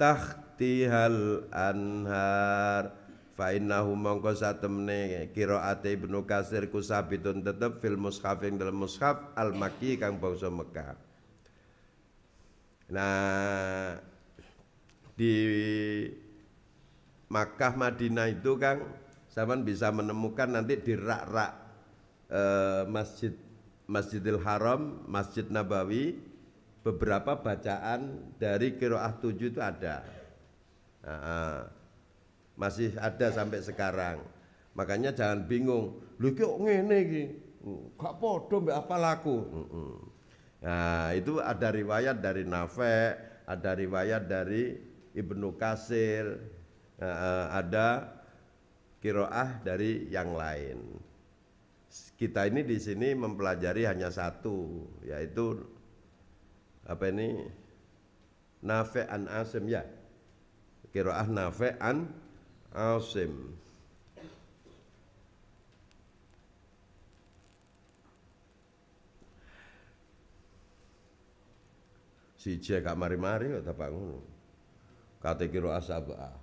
tahtihal anhar fa innahu mongko satemne qiraate Ibnu Katsir kusabitun tetep fil mushaf yang dalam mushaf al-Makki kang bangsa Mekah. Nah, di Makkah Madinah itu Kang zaman bisa menemukan nanti di rak-rak e, masjid Masjidil Haram, Masjid Nabawi beberapa bacaan dari kiroah tujuh itu ada nah, masih ada sampai sekarang makanya jangan bingung lu kok ngene iki kok oh, podo mbak apa laku nah itu ada riwayat dari Nafe ada riwayat dari Ibnu Kasir, eh, eh, ada kiroah dari yang lain. Kita ini di sini mempelajari hanya satu, yaitu apa ini Nafe an Asim ya. Kiroah Nafe an Asim. Si cek mari-mari kok tak bangun kate kira asaba ah.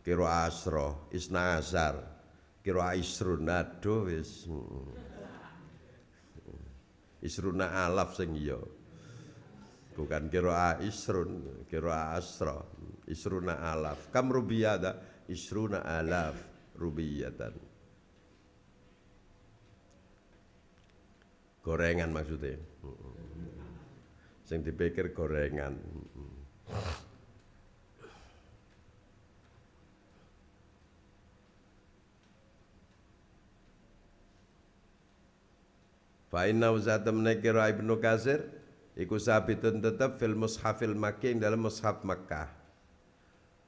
kira asro isna asar kira isrun aduh wis isruna alaf sing iya bukan kira isrun kira isru isruna alaf kam rubiyada isruna alaf rubiyatan gorengan maksudnya sing dipikir gorengan Fa inna uzatamna kira Ibnu Kasir iku sabitun tetap fil mushafil Makki dalam mushaf Makkah.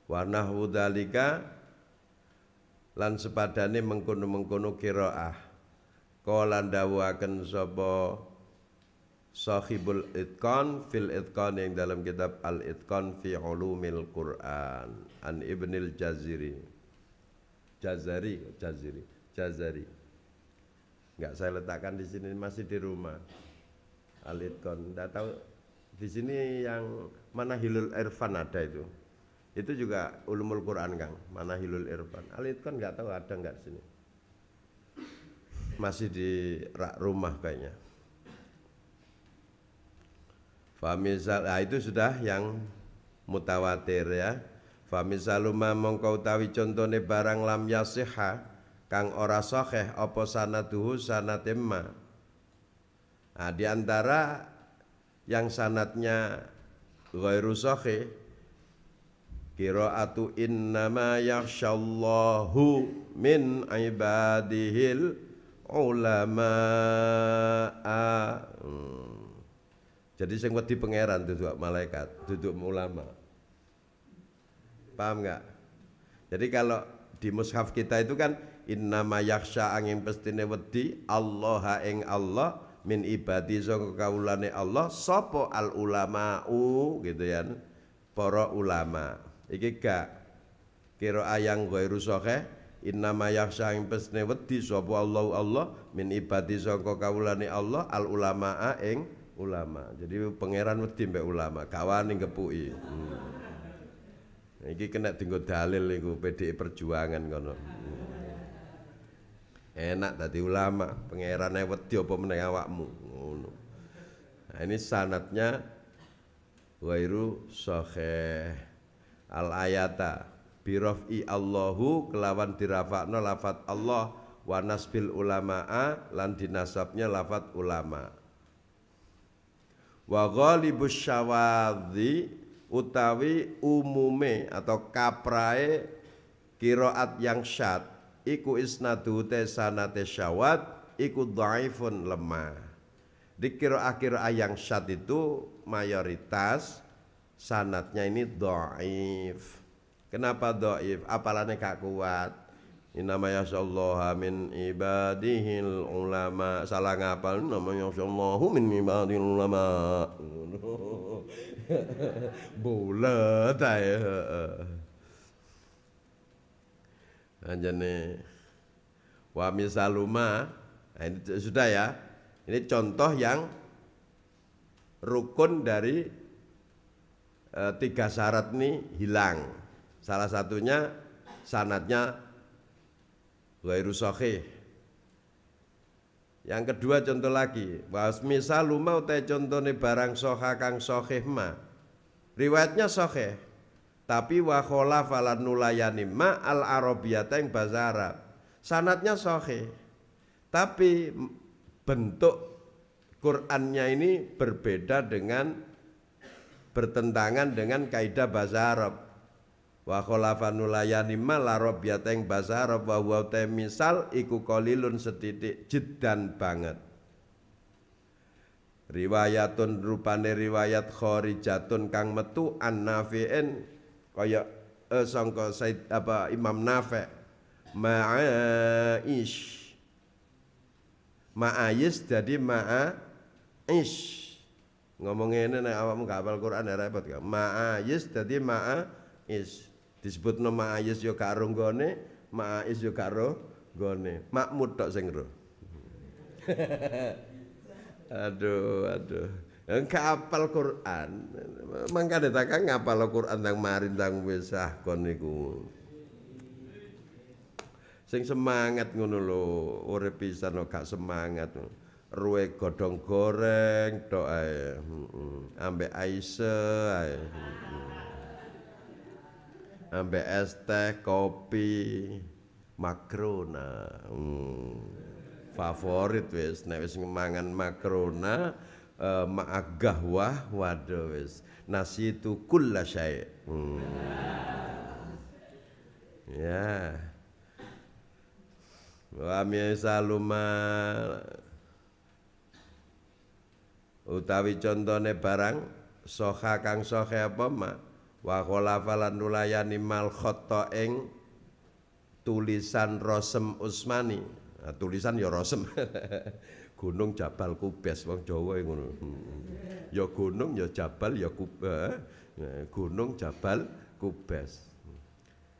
Warna hudalika lan sepadani mengkono-mengkono kiraah. Kolan dawuaken sapa Sahibul itkon fil itkon yang dalam kitab Al itkon fi Ulumil Quran an Ibnil Jaziri. Jazari, Jaziri, Jazari nggak saya letakkan di sini masih di rumah alitkon nggak tahu di sini yang mana hilul irfan ada itu itu juga ulumul Quran kang mana hilul irfan alitkon nggak tahu ada nggak di sini masih di rak rumah kayaknya Famisal, nah itu sudah yang mutawatir ya. Famisaluma mongkau tawi contone barang lam yasihah kang ora opo apa sanaduhu sanate nah, di antara yang sanatnya ghairu in nama innama yakhsyallahu min ibadihil ulama hmm. jadi sing di pangeran duduk malaikat duduk ulama paham nggak jadi kalau di mushaf kita itu kan innama yakhsha angin pestine wedi Allah ing Allah min ibadi sangka kawulane Allah sapa al ulamau gitu ya para ulama iki gak kira ayang ghairu sahih innama yakhsha angin pestine wedi sapa Allah Allah min ibadi sangka kawulane Allah al ulamaa ing ulama jadi pangeran wedi mbek ulama kawane ngepuki hmm. iki kena dinggo dalil iku PDI perjuangan kono hmm enak tadi ulama pangeran wedi apa meneng awakmu ngono nah ini sanatnya wairu sahih al ayata birofi Allahu kelawan dirafakno lafat Allah wa nasbil ulama'a lan dinasabnya lafat ulama wa ghalibus syawadhi utawi umume atau kaprae kiroat yang syad iku isnadu te sanate syawat iku dhaifun lemah dikir akhir ayang syad itu mayoritas sanatnya ini dhaif kenapa dhaif apalane gak kuat Inama yasallaha min ibadihil ulama Salah ngapal Inama yasallahu min ibadihil ulama [LAUGHS] Bulat aja anjane nah, wa misaluma nah, ini sudah ya ini contoh yang rukun dari e, tiga syarat ini hilang salah satunya sanatnya ghairu yang kedua contoh lagi wa misaluma utai contohnya barang soha kang sohih ma riwayatnya sohih tapi wa falan nulayani ma al arabiyata yang bahasa Arab. Sanatnya sohe, Tapi bentuk Qur'annya ini berbeda dengan bertentangan dengan kaidah bahasa Arab. Wa khalafanu nulayani ma la yang bahasa Arab wa huwa misal iku qalilun setitik jiddan banget. Riwayatun rupane riwayat jatun kang metu an nafi'in kaya eh, sangka Said apa Imam Nafi Ma'ish ma'ayis jadi Ma'ish ngomong ini nek awakmu gak hafal Quran ya repot gak ma'ayis jadi ma'ais disebut nama ma'ayis yo gak ronggone ma'ais yo gak ronggone Makmut tok sing ro [LAUGHS] aduh aduh kapal Quran mangka ditakan ngapal Quran tang marin tang wis kon niku sing semangat ngono lho urip pisan gak semangat ruwe godhong goreng tok ae ambek aise ae ambek es teh kopi makrona hmm. favorit wis nek wis mangan makrona uh, eh, ma'agahwah waduh nasi itu kulla syai hmm. ya wa misaluma utawi contone barang soha kang soha apa mak wa kholafalan nulayani mal khotta ing tulisan rosem usmani nah, tulisan ya rosem [LAUGHS] gunung jabal kubes wong Jawa yang ngono. Hmm, hmm. Ya gunung ya jabal ya kubes. Eh, eh, gunung jabal kubes.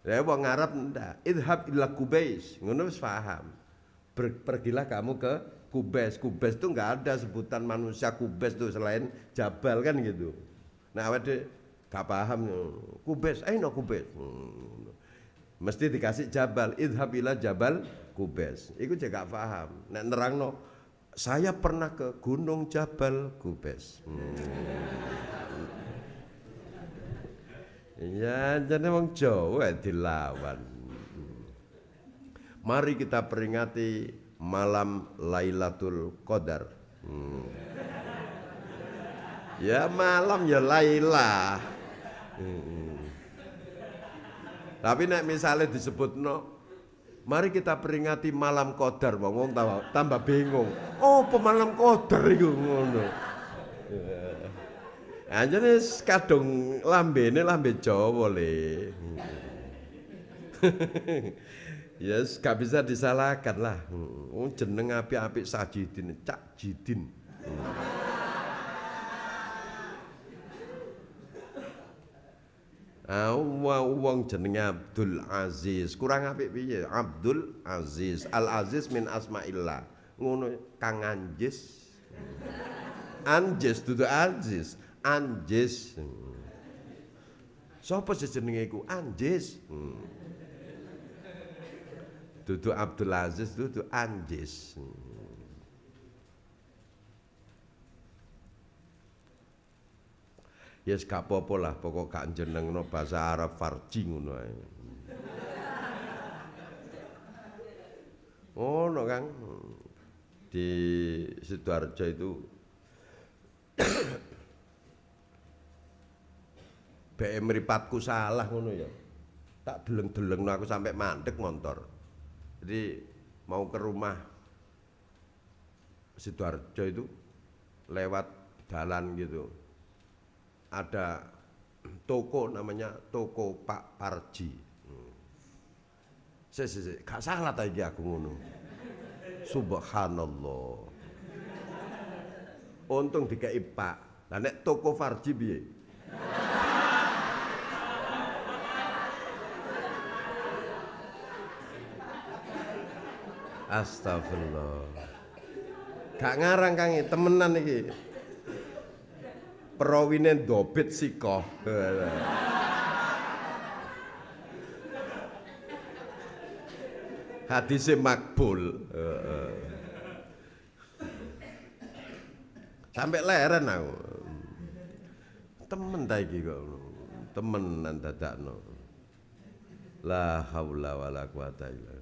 Ya wong Arab ndak. Idhab ila Kubes, Ngono wis paham. Pergilah kamu ke kubes. Kubes itu enggak ada sebutan manusia kubes tuh selain jabal kan gitu. Nah, awake gak paham. Kubes, ayo eh, no kubes. Hmm, Mesti dikasih jabal, idhab ila jabal kubes. Iku cek gak paham. Nek nerangno saya pernah ke Gunung Jabal Gubes. Hmm. ya, jadi wong Jawa ya dilawan. Mari kita peringati malam Lailatul Qadar. Hmm. Ya malam ya Laila. Hmm. Tapi nek misalnya disebut no, Mari kita peringati malam kodar, wong wong tambah, tambah bingung. Oh, pemalam kodar iku ngono. Anjene ya. ya, kadung lambene lambe Jawa le. yes, [LAUGHS] ya, gak bisa disalahkan lah. Oh, jeneng api-api sajidin, cak jidin. Hmm. Ah, wong jenenge Abdul Aziz. Kurang apik piye? Abdul Aziz. Al Aziz min asmaillah. Ngono Kang Anjis. Anjis dudu Aziz. Anjis. sih sejenenge iku? Anjis. Hmm. Dudu Abdul Aziz dudu Anjis. Hmm. Yes ya gak apa-apa lah pokok gak no bahasa Arab farji ngono ae. oh no Kang. Di Sidoarjo itu [COUGHS] Bek meripatku salah ngono ya. Tak deleng-deleng aku sampai mandek motor. Jadi mau ke rumah Sidoarjo itu lewat jalan gitu ada toko namanya toko Pak Parji. Hmm. Se, se, Gak salah tadi aku ngono. Subhanallah. Untung dikai Pak. Lah nek toko Farji piye? Astagfirullah. Gak ngarang Kangi temenan iki perawine ndobit sikoh. Hadise makbul. Sampai leren aku. Temen tadi iki kok. Temenan dadakno. La haula wala quwata illa.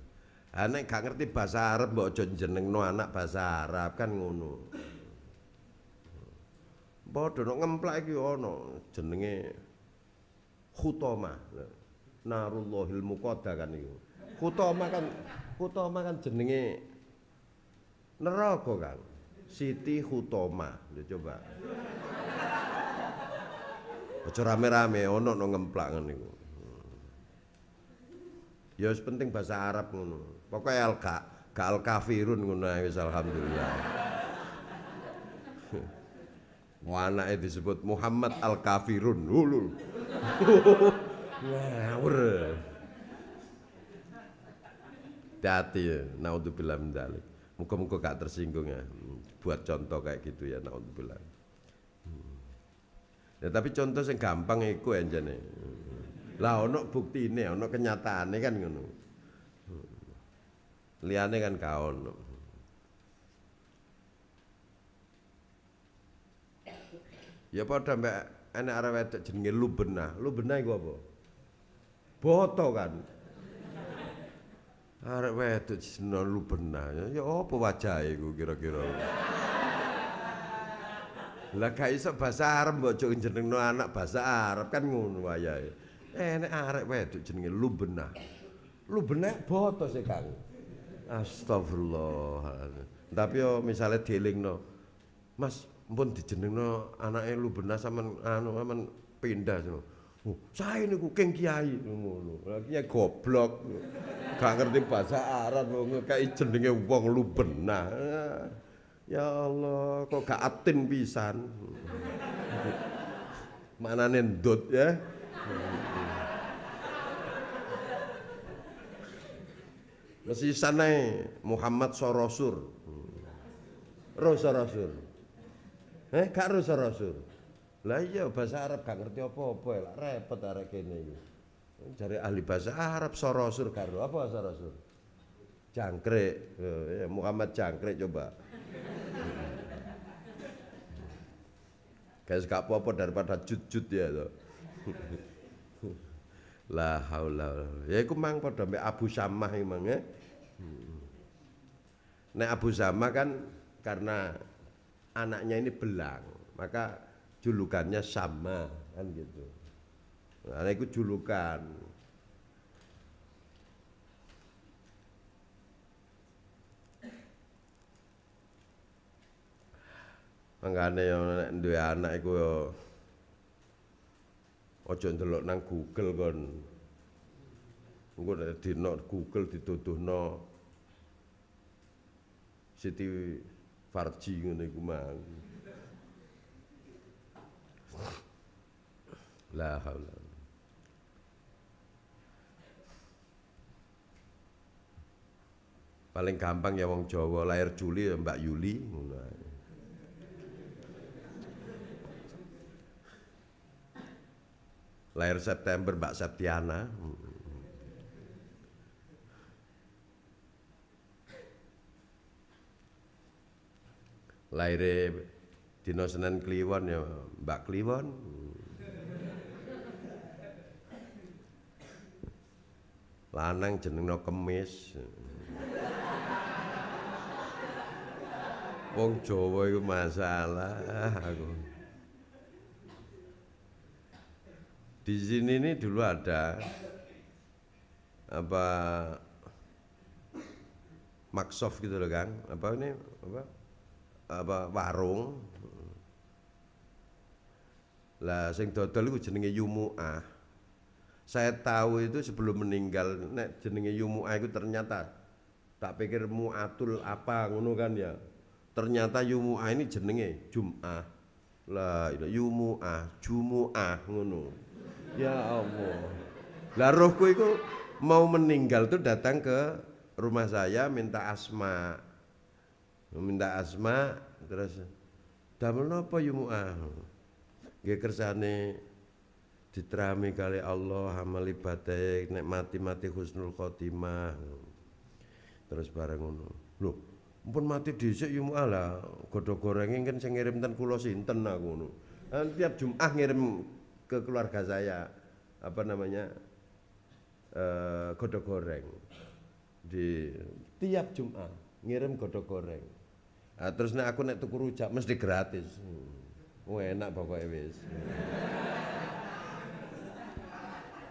anak gak ngerti bahasa Arab mbok aja jenengno anak bahasa Arab kan ngono. Padha nek ngemplak iki ana jenenge khutoma. Narullahil muqaddah kan iku. hutoma kan hutoma kan jenenge neraka kan. Siti hutoma Lho coba. Aja rame-rame ana no ngemplak ngene iku. Hmm. Ya penting bahasa Arab ngono. Pokoke al-ka, ga'al kafirun ngono wis alhamdulillah itu disebut Muhammad Al Kafirun. Lulu. Ngawur. Dati ya, naudzubillah bilang dzalik. Muka-muka gak tersinggung ya. Buat contoh kayak gitu ya naudzubillah. Hmm. Ya tapi contoh yang gampang aja ya, nih. Lah bukti ini ana kenyataannya kan ngono. Hmm. kan gak ono. Ya padha mbek enek arek wedok jenenge lu benah gua apa? Boto kan. Arek wedok jenenge benah, Ya apa wajahe iku kira-kira. Lah gak iso bahasa Arab mbok jenengno anak bahasa Arab kan ngono wayahe. Enek arek wedok jenenge lu benah boto sih Kang. Astagfirullah. Tapi yo misale dielingno. Mas, no dijenengno elu Lubena sama anu aman pindah sono. Oh, saya niku King Kiai ngono. lagi kiai goblok. Gak ngerti bahasa Arab wong kei jenenge lu Lubena. Ah, ya Allah, kok gak atin pisan. mana ndut ya. masih isane Muhammad Sorosur. Rosorosur. Eh, gak sorosur rasul. Lah iya bahasa Arab gak ngerti apa-apa ya, repot arek kene iki. Cari ahli bahasa Arab sorosur karo apa sorosur? Jangkrik. Ya, Muhammad jangkrik coba. Guys gak apa-apa daripada jut-jut ya tuh [LAUGHS] La haula. Ya iku mang padha mek Abu Samah iki mang ya. Hmm. Nek Abu Samah kan karena anaknya ini belang maka julukannya sama kan gitu nah itu julukan Mangkane yo nek duwe anak iku yo ya aja ndelok nang Google kon. Engko nek dino Google dituduhno Siti Farji ngene iku mang. La haula. Paling gampang ya wong Jawa lahir Juli ya Mbak Yuli ngono. Lahir September Mbak Septiana. Hmm. lahir dino Senin Kliwon ya Mbak Kliwon. Lanang jeneng no kemis. Wong Jawa itu masalah aku. Di sini ini dulu ada apa Maksof gitu loh Kang. Apa ini? Apa? apa warung. Lah sing dodol itu jenenge Yumuah. Saya tahu itu sebelum meninggal nek jenenge Yumuah itu ternyata tak pikir muatul apa ngono kan ya. Ternyata Yumuah ini jenenge Jum'ah. Lah iya, Yumuah, Jumuah ngono. Ya Allah. Lah rohku itu mau meninggal tuh datang ke rumah saya minta asma minta asma terus damel napa yu muah nggih kersane diterami kali Allah amali batik nek mati-mati husnul khotimah terus bareng ngono lho pun mati dhisik yu muah lah godho goreng kan sing ngirim ten kula sinten aku ngono kan tiap Jumat ngirim ke keluarga saya apa namanya eh, godho goreng di tiap Jumat ngirim godok goreng Nah, terus nek aku nek tuku rujak mesti gratis. Oh, enak pokoknya wis.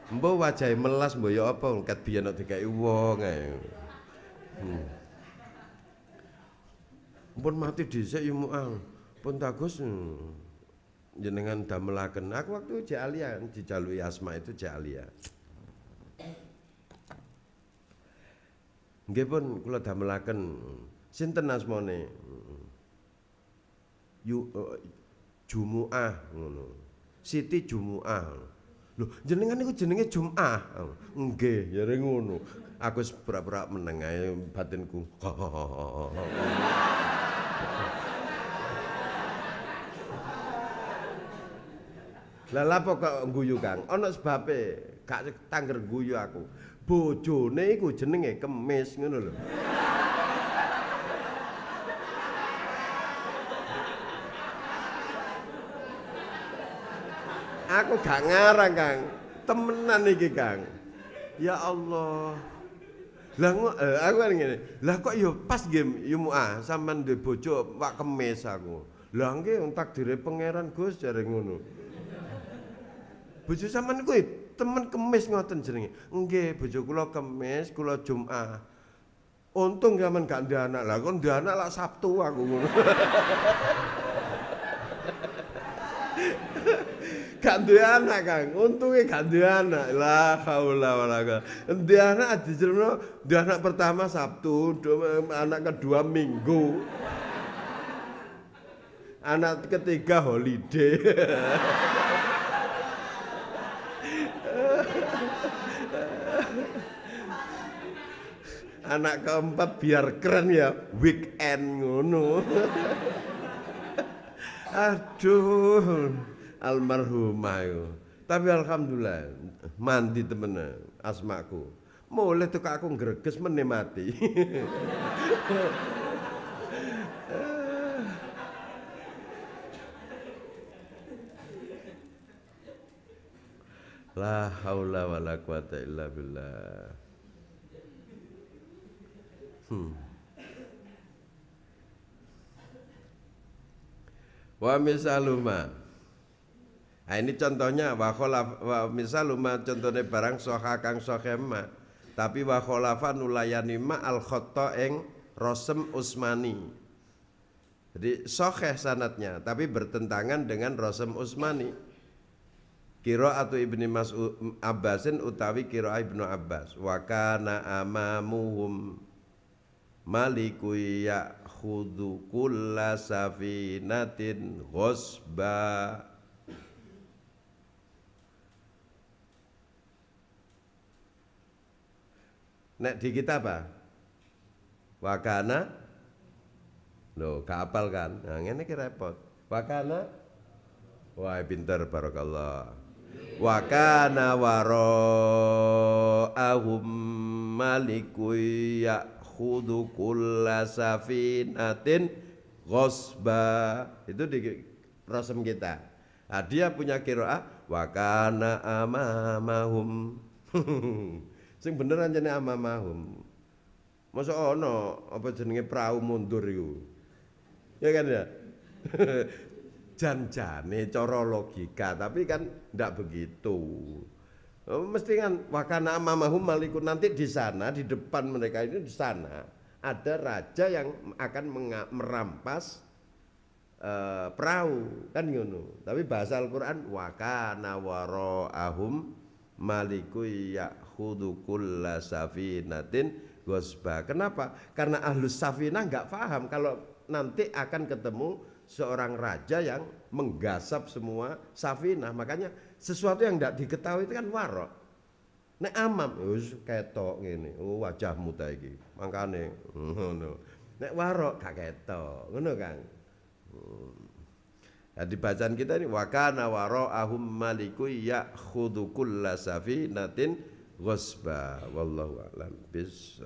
Mbok wajahe melas mbok ya apa ket biyen nek dikai wong ae. Hmm. Pun mati dhisik yo mual. Pun tagus hmm, jenengan damelaken. Aku waktu Jalia ya, dijalui asma itu Jalia. Ya. Nggih pun kula damelaken. Sinten asmane? Yu uh, Jumuah ngono. Siti Jumuah. Lho, jenengan niku jenenge Jumah. Nggih, ya ngono. Aku wis pura-pura meneng ae batinku. lala [LAUGHS] lapo kok guyu Kang? Ana sebabe. Gak tangger guyu aku. Bojone iku jenenge Kemis ngono lho. aku gak ngarang Kang. Temenan iki Kang. Ya Allah. Lah eh, aku kan gini Lah kok yuk ya pas game yo ya ah, saman di bojo pak kemes aku. Lah untak takdire pangeran Gus jare ngono. Bojo saman gue, temen kemes ngoten jenenge. ngge bojo kulo kemes, kulo Jum'ah. Untung zaman gak ada anak. Lah kon ada anak lah Sabtu aku [LAUGHS] gak duwe anak Kang. Untunge gak duwe anak. La haula wala quwata. anak dijelmno, duwe anak pertama Sabtu, anak kedua Minggu. Anak ketiga holiday. anak keempat biar keren ya weekend ngono aduh almarhumah yo. Tapi alhamdulillah mandi temenan asmaku. Mulai tuh aku greges menemati. [LAUGHS] La haula wala quwata illa billah. Hmm. Wa misaluma Nah, ini contohnya wa misal wa contohnya barang soha kang sohema tapi wa kholafa nulayani ma al khotta ing rosem usmani. Jadi soheh sanatnya tapi bertentangan dengan rosem usmani. Kiro atau ibni Mas Abbasin utawi kiro ibnu Abbas wakana amamuhum maliku ya khudu kulla safinatin ghosba Nek di kita apa? Wakana Loh, kapal kan. Nah, ini kira repot. Wakana Wah, pinter barakallah. Wakana waro ahum maliku yakhudu kulla safinatin ghosba. Itu di rosem kita. Nah, dia punya kiroah wakana amamahum. [LAUGHS] Sing bener anjene amamahum. Masa no apa jenenge perahu mundur iku. Ya kan ya? [LAUGHS] Janjane cara logika, tapi kan tidak begitu. Oh, mesti kan wakana mahum malikun nanti di sana di depan mereka ini di sana ada raja yang akan merampas Uh, perahu kan ngono tapi bahasa Al-Qur'an wakana waro ahum maliku ya ta'khudhu kulla safinatin gosba. Kenapa? Karena ahlus safinah nggak paham kalau nanti akan ketemu seorang raja yang menggasap semua safinah. Makanya sesuatu yang tidak diketahui itu kan warok. Nek amam, us ketok gini. Oh wajahmu ta iki. Mangkane ngono. Nek warok gak ketok, ngono Kang. Ya, hmm. nah, di bacaan kita ini wakana ahum maliku ya kulla safinatin ghasba wallahu a'lam bis